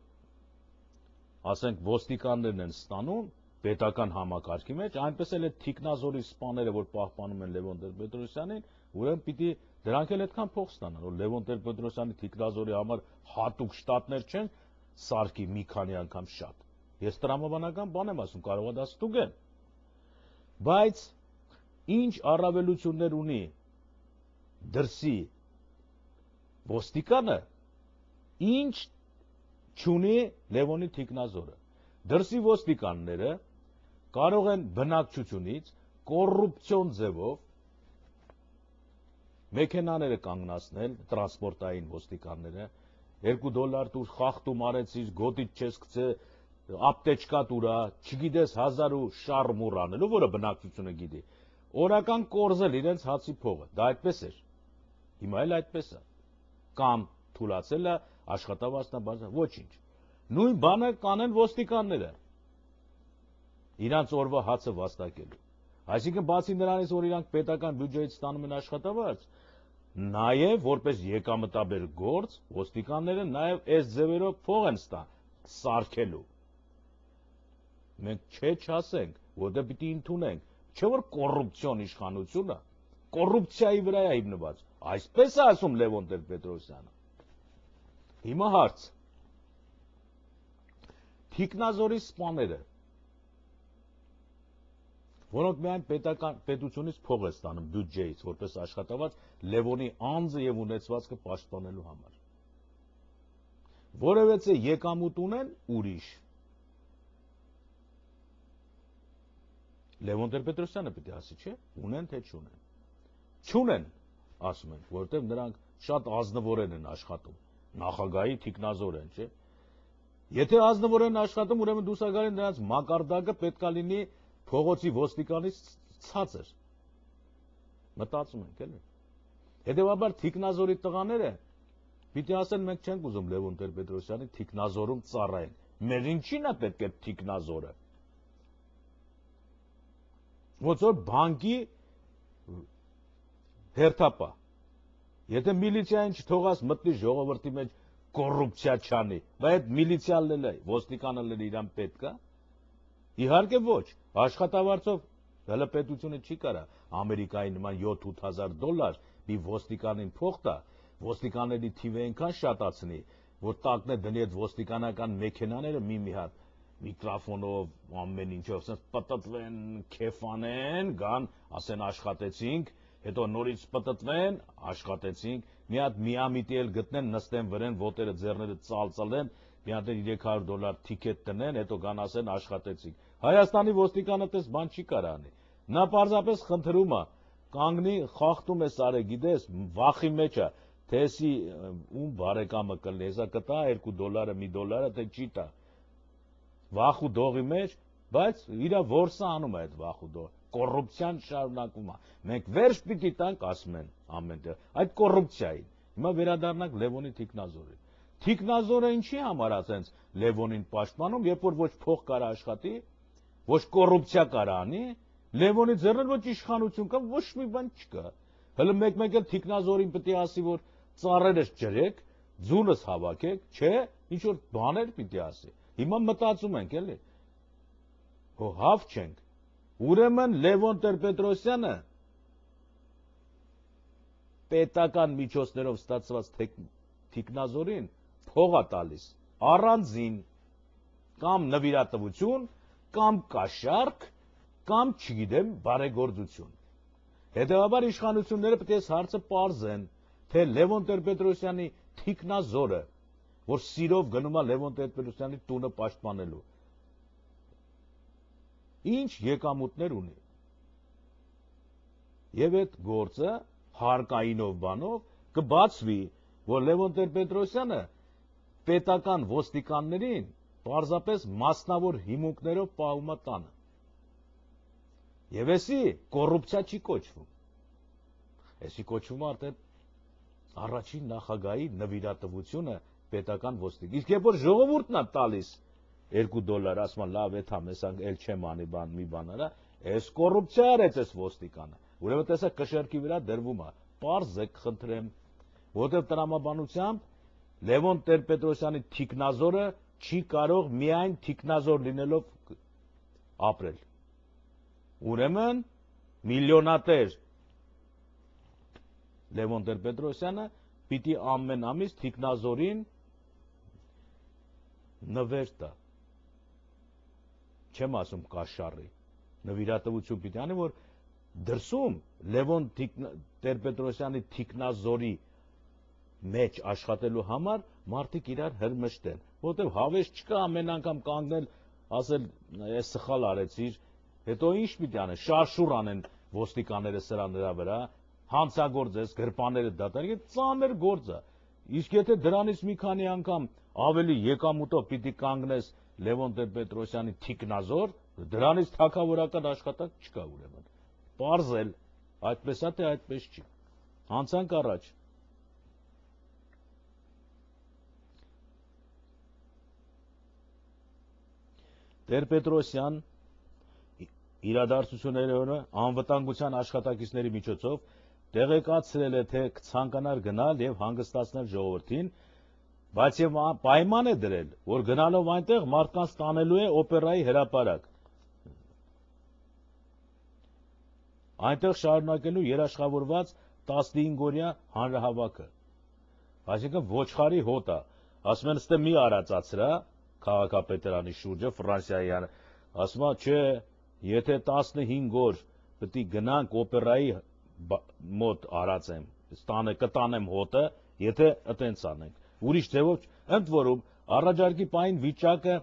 ասենք ոստիկաններն են ստանում պետական համակարգի մեջ, այնպես էլ այդ թիկնազորի սպաները, որ պահպանում են Լևոն Տեր-Պետրոսյանին, ուրեմն պիտի դրանք էլ այդքան փող ստանան, որ Լևոն Տեր-Պետրոսյանի թիկնազորի համար հատուկ շտատներ չեն սարքի մի քանի անգամ շատ։ Ես տրամաբանական բան եմ ասում, կարողա դա ստուգեն։ Բայց ինչ առավելություններ ունի դրսի ոստիկանը, ինչ չունի Լևոնի Թիկնազորը։ Դրսի ոստիկանները կարող են բնակչությունից կոռուպցիոն ձևով մեքենաները կանգնացնել, տրանսպորտային ոստիկանները, 2 դոլար դուր խախտում արեցիր, գոտիտ չես գցե, ապտեչկա դուրա, չգիտես 1000 ու շարմուր անելու, որը բնակչությունը գիտի օրական կորզել իրենց հացի փողը։ Դա այդպես էր։ Հիմա էլ այդպես է։ Կամ թուլացել է աշխատավարձնաբարձ, ոչինչ։ Նույն բանը կանեն ոստիկանները։ Իրանց օրվա հացը վաստակելու։ Այսինքն բացի նրանից, որ իրանք պետական բյուջեից ստանում են աշխատավարձ, նաև որպես եկամտաբեր գործ ոստիկանները նաև այս ձևերով փող են ստան սարքելու։ Մենք չէ չասենք, որտեղ պիտի ընդունենք, Չէ որ կոռուպցիոն իշխանությունը կոռուպցիայի վրա է հիմնված։ Այսպես է ասում Լևոն Տեր-Պետրոսյանը։ Հիմա հարց. Թիկնազորի սպաները, որոնք միայն պետական պետությունից փող է ստանում բյուջեից, որպես աշխատաված Լևոնի անձը եւ ունեցվածքը պաշտպանելու համար։ Որևէ եկամուտ ունեն ուրիշ Լևոն Տեր-Պետրոսյանը պիտի ասի, չէ՞, ունեն թե չունեն։ Չունեն, ասում են, որովհետև նրանք շատ ազնվորեն են աշխատում, նախագահի թիկնազոր են, չէ՞։ Եթե ազնվորեն աշխատում, ուրեմն դուսակալին նրանց մակարդակը պետքա լինի փողոցի ոստիկանից ցածր։ Մտածում ենք, էլի։ Հետևաբար թիկնազորի տղաները պիտի ասեն, մենք չենք ուզում Լևոն Տեր-Պետրոսյանի թիկնազորում ծառայեն։ Մեր ինչին է պետք է թիկնազորը ոնց որ բանկի հերթապա։ Եթե միլիցիային չթողած մտնի ժողովրդի մեջ կոռուպցիա չանի, բայց այդ միլիցիալն էլ է, ոստիկանը էլ իրան պետք է։ Իհարկե ոչ, աշխատավարձով հələ պետությունը չի կարա ամերիկայի նման 7-8000 դոլար մի ոստիկանին փող տա, ոստիկանների թիվը այնքան շատացնի, որ տակն է դնի այդ ոստիկանական մեքենաները մի մի հատ միկրոֆոնով ամեն ինչով, ասես պտտվեն, քեֆանեն, գան, ասեն աշխատեցինք, հետո նորից պտտվեն, աշխատեցինք, մի հատ միամիտի էլ գտնեն, նստեն վրեն, ոտերը ձեռները ծալծալեն, մի հատ 300 դոլար թիկետ տնեն, հետո գան ասեն աշխատեցինք։ Հայաստանի ոստիկանը տես բան չի կարող անի։ Նա պարզապես խնդրում է, կանգնի, խախտում է սարը, գիտես, վախի մեջ է, թեսի ում բարեկամը կլնի, հեսա կտա 2 դոլարը, 1 դոլարը, թե չի տա վախ ու դողի մեջ, բայց իրա ворսը անում է այդ վախ ու դողը կոռուպցիան շարունակում է մենք վերջ պիտի տանք ասում են ամենտեղ այդ կոռուպցիային հիմա վերադառնանք Լևոնի Թիկնազորին Թիկնազորը ինչի համար ասենց Լևոնին պաշտպանում երբ որ ոչ փող կարա աշխատի ոչ կոռուպցիա կարա անի Լևոնի ձեռնել ոչ իշխանություն կա ոչ մի բան չկա հələ մեկ-մեկ էլ Թիկնազորին պիտի ասի որ ծառերս ջրեք ձունս հավաքեք չէ ինչ որ բաներ պիտի ասի Հիմա մտածում ենք, էլի։ Հո հավ չենք։ Ուրեմն Լևոն Տեր-Պետրոսյանը պետական միջոցներով ստացված թիկնազորին փող է տալիս առանձին կամ նվիրատվություն, կամ կաշառք, կամ չգիտեմ բարեգործություն։ Հետևաբար իշխանությունները պետք է հարցը parzեն, թե Լևոն Տեր-Պետրոսյանի թիկնազորը որ սիրով գնում է Լևոն Տեր-Պետրոսյանի տունը պաշտպանելու։ Ինչ եկամուտներ ունի։ Եվ այդ գործը հարկայինով բանով կբացվի, որ Լևոն Տեր-Պետրոսյանը պետական ոստիկաններին պարզապես մասնավոր հիմունքներով պահում է տանը։ Եվ էսի կոռուպցիա չի կոչվում։ Էսի կոչվում արդեն առաջին նախագահի նվիրատվությունը պետական ոստիկ։ Իսկ երբ որ ժողովուրդն է տալիս 2 դոլար, ասում է լավ, էթա հա, մեսանք էլ չեմ անի բան, մի բան արա, էս կոռուպցիա էր էս ոստիկանը։ Ուրեմն տեսա կշերքի վրա դրվում է։ Պարզեք խնդրեմ, որտեղ տրամաբանությամբ Լևոն Տեր-Պետրոսյանի թիկնազորը չի կարող միայն թիկնազոր լինելով ապրել։ Ուրեմն միլիոնատեր Լևոն Տեր-Պետրոսյանը պիտի ամեն ամիս թիկնազորին նվեր տա։ Չեմ ասում կաշառի։ Նվիրատվություն պիտի անի, որ դրսում Լևոն Տեր-Պետրոսյանի թիկնազորի մեջ աշխատելու համար մարդիկ իրար հրմշտեն, որտեղ հավես չկա ամեն անգամ կանգնել, ասել, այս սխալ արեցիր, հետո ինչ պիտի անեն, շարշուր անեն ոստիկանները սրա նրա վրա, հանցագործես, գրպանները դատարկ, ծանր գործը։ Իսկ եթե դրանից մի քանի անգամ ավելի եկամուտով պիտի կանգնես Լևոն Տեր-Պետրոսյանի թիկնազոր, դրանից թակավորական աշխատանք չկա ուրեմն։ Պարզել, այդպես է թե այդպես չի։ Անցանք առաջ։ Տեր-Պետրոսյան իրադարձությունները անվտանգության աշխատակիցների միջոցով տեղեկացրել է թե կցանկանար գնալ եւ հանգստացնել ժողովրդին բայց եւ պայման է դրել, որ գնալով այնտեղ մարդկանց տանելու է օպերայի հրապարակ։ Այնտեղ շարունակելու երաշխավորված 15-օրյա հանրահավաքը։ Այսինքն ոչխարի հոտ է, ասում են, ստե մի արածացրա քաղաքապետարանի շուրջը Ֆրանսիայի ասում է, չէ, եթե 15 օր պետք է գնանք օպերայի մոտ արածեմ, ստանը կտանեմ հոտը, եթե այտենց անենք ուրիշ ձևով ընդ որում առաջարկի պայն վիճակը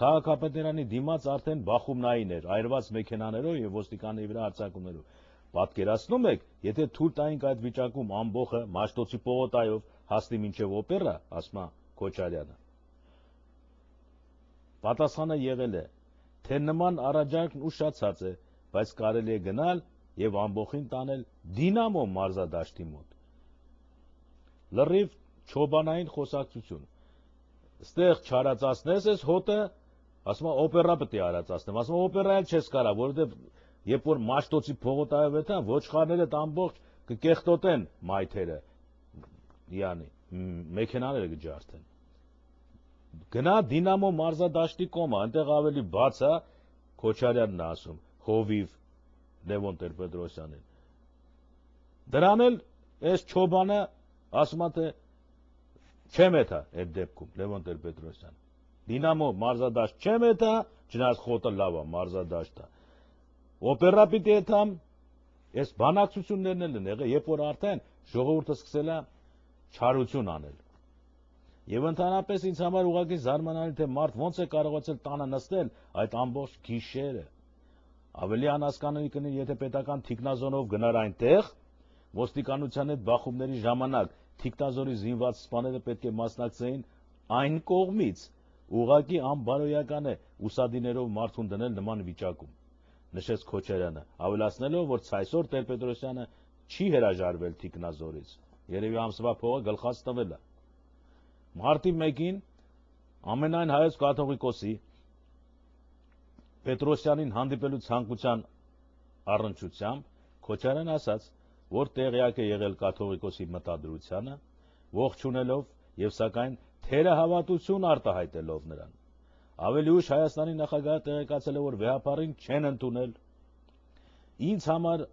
քաղաքապետարանի դիմաց արդեն բախումնային էր այրված մեքենաներով եւ ոստիկանների վրա արձակումներով պատկերացնում եք եթե թույլ տայինք այդ վիճակում ամբողը մաշտոցի պողոտայով հասնի մինչեւ օպերա ասմա քոչարյանը պատասխանը եղել է թե նման առաջարկն ուշացած է բայց կարելի է գնալ եւ ամբողին տանել դինամո մարզադաշտի մոտ լրիվ չոբանային խոսակցություն։ Ստեղ չարածացնես ես հոտը, ասում է օպերա պետք է արածացնեմ, ասում է օպերա էլ չես կարա, որովհետև երբ որ մաշտոցի փողոտայով եթան, ոչխարները ամբողջ կկեղտոտեն մայթերը։ Յանի մեքենաները կջարդեն։ Գնա Դինամո մարզադաշտի կոմա, այնտեղ ավելի բաց է, Քոչարյանն ասում, հովիվ Լևոն Տեր-Պետրոսյանին։ Դրան էլ այս ճոբանը ասում է թե չեմ էտա այդ դեպքում Լևոն Տեր-Պետրոսյան։ Դինամո մարզադաշտ չեմ էտա, չնայած խոտը լավ է, մարզադաշտը։ Օպերա պիտի էտամ, այս բանակցություններն են եղել, երբ որ արդեն ժողովուրդը սկսել է չարություն անել։ Եվ ընդհանրապես ինձ համար ուղղակի զարմանալի թե մարդ ոնց է կարողացել տանը նստել այդ ամբողջ գիշերը։ Ավելի անհասկանալի կներ, եթե պետական թիկնազոնով գնար այնտեղ ոստիկանության այդ բախումների ժամանակ թիկնազորի զինված սպաները պետք է մասնակցեին այն կողմից, ուղակի անբարոյական է ուսադիներով մարդուն դնել նման վիճակում, նշեց Քոչարյանը, ավելացնելով, որ ցայսօր Տեր-Պետրոսյանը չի հրաժարվել Թիկնազորից։ Երևի ամսվա փողը գլխած տվել է։ Մարտի 1-ին ամենայն հայոց կաթողիկոսի Պետրոսյանին հանդիպելու ցանկության առնչությամբ Քոչարյանը ասաց որ տեղյակ է եղել կաթողիկոսի մտադրությանը, ողջունելով եւ սակայն թերահավատություն արտահայտելով նրան։ Ավելի ուշ Հայաստանի նախագահը տեղեկացել է, որ վեհապարին չեն ընդունել։ Ինձ համար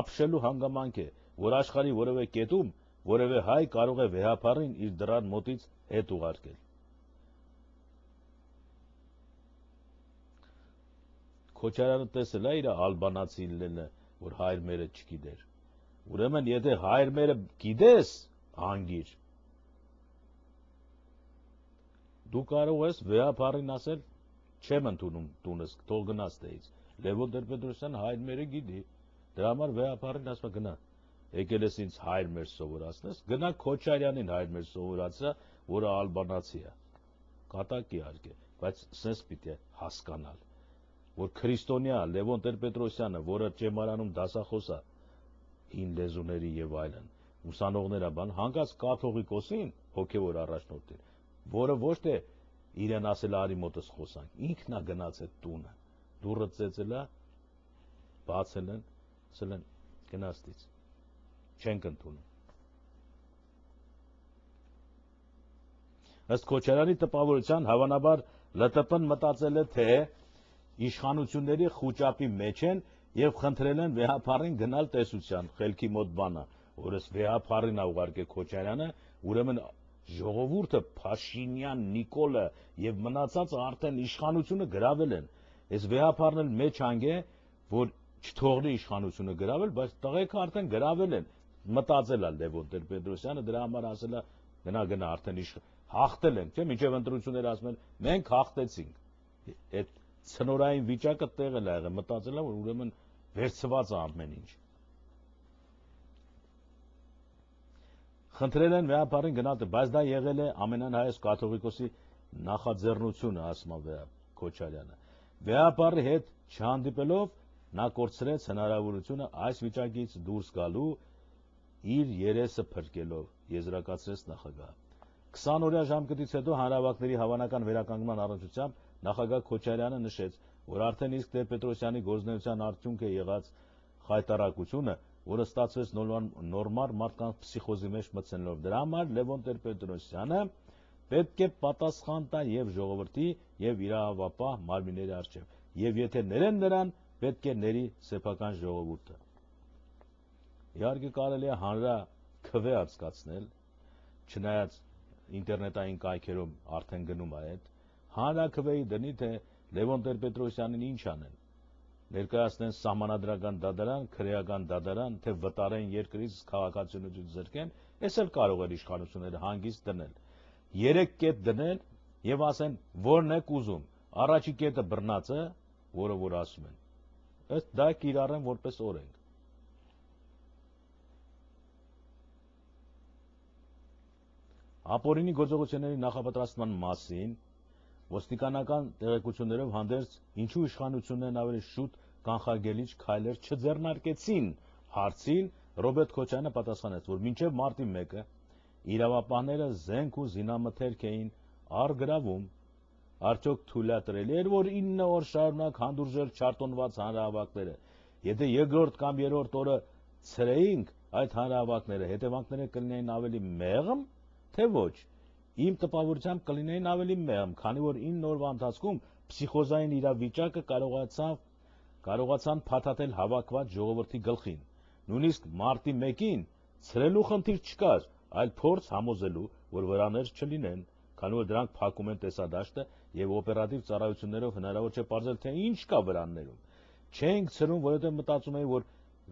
ապշելու հանգամանք է, որ աշխարի որևէ կետում որևէ հայ կարող է վեհապարին իր դրան մոտից հետ ուղարկել։ Քոչարյանը տեսել է իր ալբանացին լենը, որ հայր մերը չգիտեր։ Ուրեմն եթե հայր մերը գիտես, հանգիր։ Դու կարող ես վեապարին ասել, չեմ ընդունում տունս, թող գնաս տեից։ Լևոն Դերպետրոսյան հայր մերը գիտի։ Դրա համար վեապարին ասում գնա։ Եկել ես ինձ հայր մեր սովորացնես, գնա Քոչարյանին հայր մեր սովորացրա, որը ալբանացի է։ Կատակի արկե, բայց սենց պիտի հասկանալ, որ քրիստոնյա Լևոն Տեր-Պետրոսյանը, որը ճեմարանում դասախոս է, հին լեզուների եւ այլն։ Ուսանողները բան հանգած կաթողիկոսին հոգեոր առաջնորդին, որը ոչ թե իրեն ասել արի մոտս խոսանք, ինքն է գնաց այդ տունը։ Դուրը ծեծել է, բացել են, ասել են գնաստից։ Չենք ընդունում։ Ըստ Քոչարյանի տպավորության հավանաբար ԼՏՊ-ն մտածել է թե իշխանությունների խոճապի մեջ են եւ խնդրել են վեհապարին գնալ տեսության խելքի մոտ բանը որս վեհապարին ա ուղարկե քոչարյանը ուրեմն ժողովուրդը Փաշինյան Նիկոլը եւ մնացածը արդեն իշխանությունը գravel են այս վեհապարն էլ մեջ հանգե որ չթողնի իշխանությունը գravel բայց տղեկը արդեն գravel են մտածել է Լևոն Տեր-Պետրոսյանը դրա համար ասել է գնա գնա արդեն հաղթել են, չէ՞, միջև ընտրություններ ասում են, մենք հաղթեցինք։ Այդ ցնորային վիճակը տեղը լա եղել, մտածելա որ ուրեմն վերցված է ամեն ինչ։ Խնդրել են վեհապարին գնալ, բայց դա եղել է ամենանհայս կաթողիկոսի նախաձեռնությունը, ասում է վեհա Քոչարյանը։ Վեհապարի հետ չհանդիպելով նա կորցրեց հնարավորությունը այս վիճակից դուրս գալու իր երեսը փրկելով եզրակացրեց նախագահը 20 օրյա ժամկետից հետո հանրավակների հավանական վերականգնման առնչությամբ Նախագահ Քոչարյանը նշեց, որ արդեն իսկ Տեր-Պետրոսյանի դե գործնեության արդյունք է եղած խայտարակությունը, որը ստացվեց նորմալ մարդկանց փսիխոզի մեջ մտցնելով։ Դրա համար Լևոն Տեր-Պետրոսյանը պետք է պատասխան տա եւ ժողովրդի եւ իրավապահ մարմինների արժեւ։ Եվ եթե ներեն նրան, պետք է ների սեփական ժողովուրդը։ Իհարկե կարելի է հանրա քվե ածկացնել, չնայած ինտերնետային կայքերում արդեն գնում է այդ, հանաքվեի դնի, թե Լևոն Տեր-Պետրոսյանին ինչ անեն։ Ներկայացնեն սահմանադրական դադարան, քրեական դադարան, թե վտարեն երկրից քաղաքացիությունից զրկեն, էս էլ կարող էր իշխանությունները հանգիստ դնել։ Երեք կետ դնել եւ ասեն, որն եք ուզում։ Առաջի կետը բռնածը, որը որ ասում են։ Ըստ դա կիրառեն որպես օրենք։ Ապորինի գործողությունների նախապատրաստման մասին Ոստիկանական տեղեկություններով հանդերձ ինչու իշխանություններն ավելի շուտ կանխարգելիչ քայլեր չձեռնարկեցին հարցին, Ռոբերտ Քոչյանը պատասխանեց, որ մինչև մարտի 1-ը իրավապահները զենք ու զինամթերք էին առգրավում, արդյոք թույլատրելի էր, որ 9 օր շարունակ հանդուրժել չարտոնված հանրահավաքները։ Եթե երկրորդ կամ երրորդ օրը ցրեինք այդ հանրահավաքները, հետևանքները կլինեին ավելի մեղմ, թե ոչ։ Իմ տպավորությամբ կլինեին ավելի մեղմ, քանի որ 9 օրվա ընթացքում փսիխոզային իրավիճակը կարողացավ կարողացան փաթաթել հավաքված ժողովրդի գլխին։ Նույնիսկ մարտի 1-ին ցրելու խնդիր չկար, այլ փորձ համոզելու, որ վրաներ չլինեն, քանի որ դրանք փակում են տեսադաշտը եւ օպերատիվ ծառայություններով հնարավոր չէ բարձել թե ինչ կա վրաններում։ Չենք ցրում, որովհետեւ մտածում էին, որ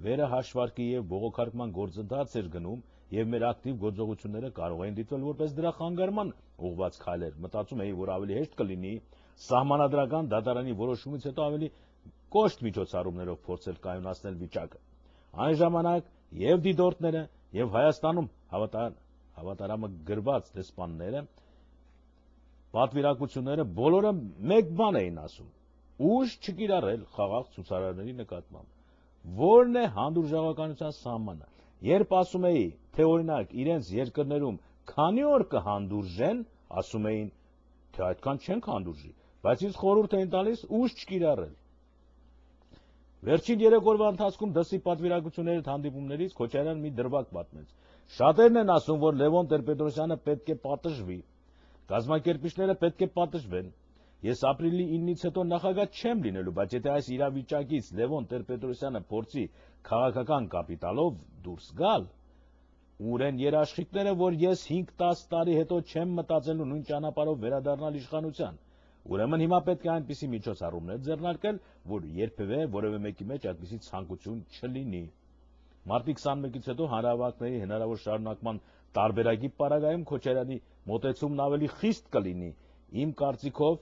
վերը հաշվարկի եւ ողոքարկման գործընթաց էր գնում եւ մեր ակտիվ գործողությունները կարող էին դիտվել որպես դրա խանգարման ուղված քայլեր։ Մտածում էի, որ ավելի հեշտ կլինի սահմանադրական դատարանի որոշումից հետո ավելի կոշտ միջոցառումներով փորձել կայունացնել վիճակը։ Այն ժամանակ եւ դիտորդները եւ Հայաստանում հավատան հավատարամը գրված դեսպանները պատվիրակությունները բոլորը մեկ բան էին ասում ուժ չկիրառել խաղաղ ցուցարարների նկատմամբ որն է հանդուրժողականության սահմանը Երբ ասում էի, թե օրինակ իրենց երկրներում քանի օր կհանդուրժեն, ասում էին, թե այդքան չեն հանդուրժի, բայց ինձ խորհուրդ էին տալիս ուշ չկիրառել։ Վերջին 3 օրվա ընթացքում դսի պատվիրակությունների հանդիպումներից Քոչարյան մի դրվագ պատմեց։ Շատերն են ասում, որ Լևոն Տեր-Պետրոսյանը պետք է պատժվի։ Գազམ-ակերպիչները պետք է պատժվեն։ Ես ապրիլի 9-ից հետո նախագահ չեմ լինելու, բայց եթե այս իրավիճակից Լևոն Տեր-Պետրոսյանը փորձի քաղաքական կապիտալով դուրս գալ, ուր են երաշխիքները, որ ես 5-10 տարի հետո չեմ մտածելու նույն ճանապարհով վերադառնալ իշխանության։ Ուրեմն հիմա պետք է այնպիսի միջոցառումներ ձեռնարկել, որ երբևէ որևէ մեկի մեջ այդպիսի ցանկություն չլինի։ Մարտի 21-ից հետո հանրավակների հնարավոր շարունակման տարբերակի պարագայում Քոչարյանի մոտեցումն ավելի խիստ կլինի։ Իմ կարծիքով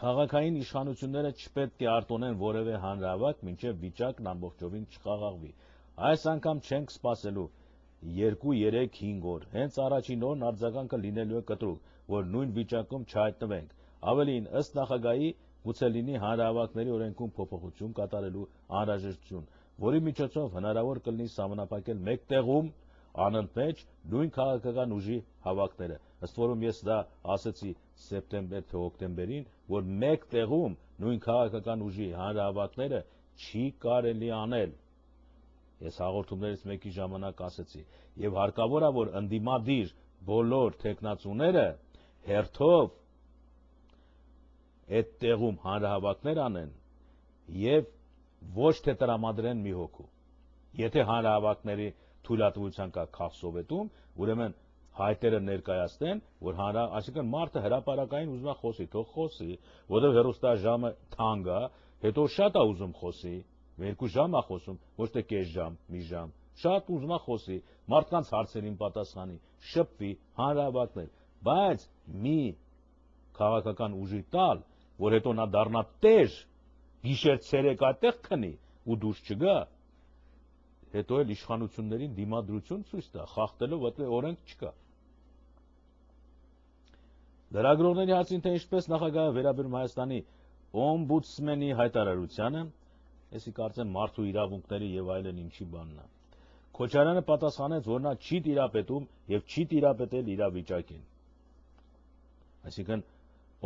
Քաղաքային իշխանությունները չպետք է արտոնեն որևէ հանրավակ, մինչև վիճակն ամբողջովին չխաղաղվի։ Այս անգամ չենք սպասելու 2-3-5 օր։ Հենց առաջին օրն արձագանքը լինելու է կտրուկ, որ նույն վիճակում չհայտնվենք։ Ավելին, ըստ նախագահի, գուցե լինի հանրահավաքների օրենքում փոփոխություն կատարելու անհրաժեշտություն, որի միջոցով հնարավոր կլինի սահմանափակել մեկ տեղում անընդմեջ նույն քաղաքական ուժի հավաքները։ Ըստ որում ես դա ասեցի սեպտեմբեր թե հոկտեմբերին, որ մեկ տեղում նույն քաղաքական ուժի հանրահավաքները չի կարելի անել։ Ես հաղորդումներից մեկի ժամանակ ասեցի, եւ հարկավոր է որ ընդդիմադիր բոլոր տեխնացուները հերթով այդ տեղում հանրահավաքներ անեն եւ ոչ թե տրամադրեն մի հոգու։ Եթե հանրահավաքների թույլատվության կա քաղ սովետում, ուրեմն հայտերը ներկայացնեն, որ հանրա, այսինքն մարդը հրաապարակային ուզում է խոսի, թող խոսի, որտեղ հերոստաժամը թանկ է, հետո շատ է ուզում խոսի, երկու ժամ է խոսում, ոչ թե կես ժամ, մի ժամ։ Շատ ուզում է խոսի, մարդկանց հարցերին պատասխանի, շփվի, հանրավատներ, բայց մի քաղաքական ուժի տալ, որ հետո նա դառնա տեր, գիշեր ցերեկ այդտեղ քնի ու դուրս չգա, հետո էլ իշխանություններին դիմադրություն ցույց տա, խախտելով այդ օրենք չկա։ Լրագրողների հարցին թե ինչպես նախագահը վերաբերում Հայաստանի օմբուդսմենի հայտարարությանը, եսի կարծեմ մարդու իրավունքների եւ այլն ինչի բանն է։ Քոչարյանը պատասխանեց, որ նա չի տիրապետում եւ չի տիրապետել իրավիճակին։ Այսինքն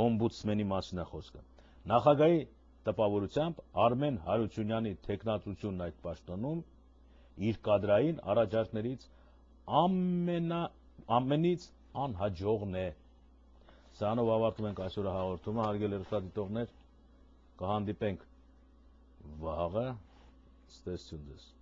օմբուդսմենի մասին է խոսքը։ Նախագահի տպավորությամբ Արմեն Հարությունյանի թեկնածությունն այդ պաշտոնում իր կադրային առաջարկներից ամենա ամենից անհաջողն է։ Սրանով ավարտում ենք այսօրը հաղորդումը, հարգելի հեռուստադիտողներ, կհանդիպենք վաղը, ստեսություն ձեզ։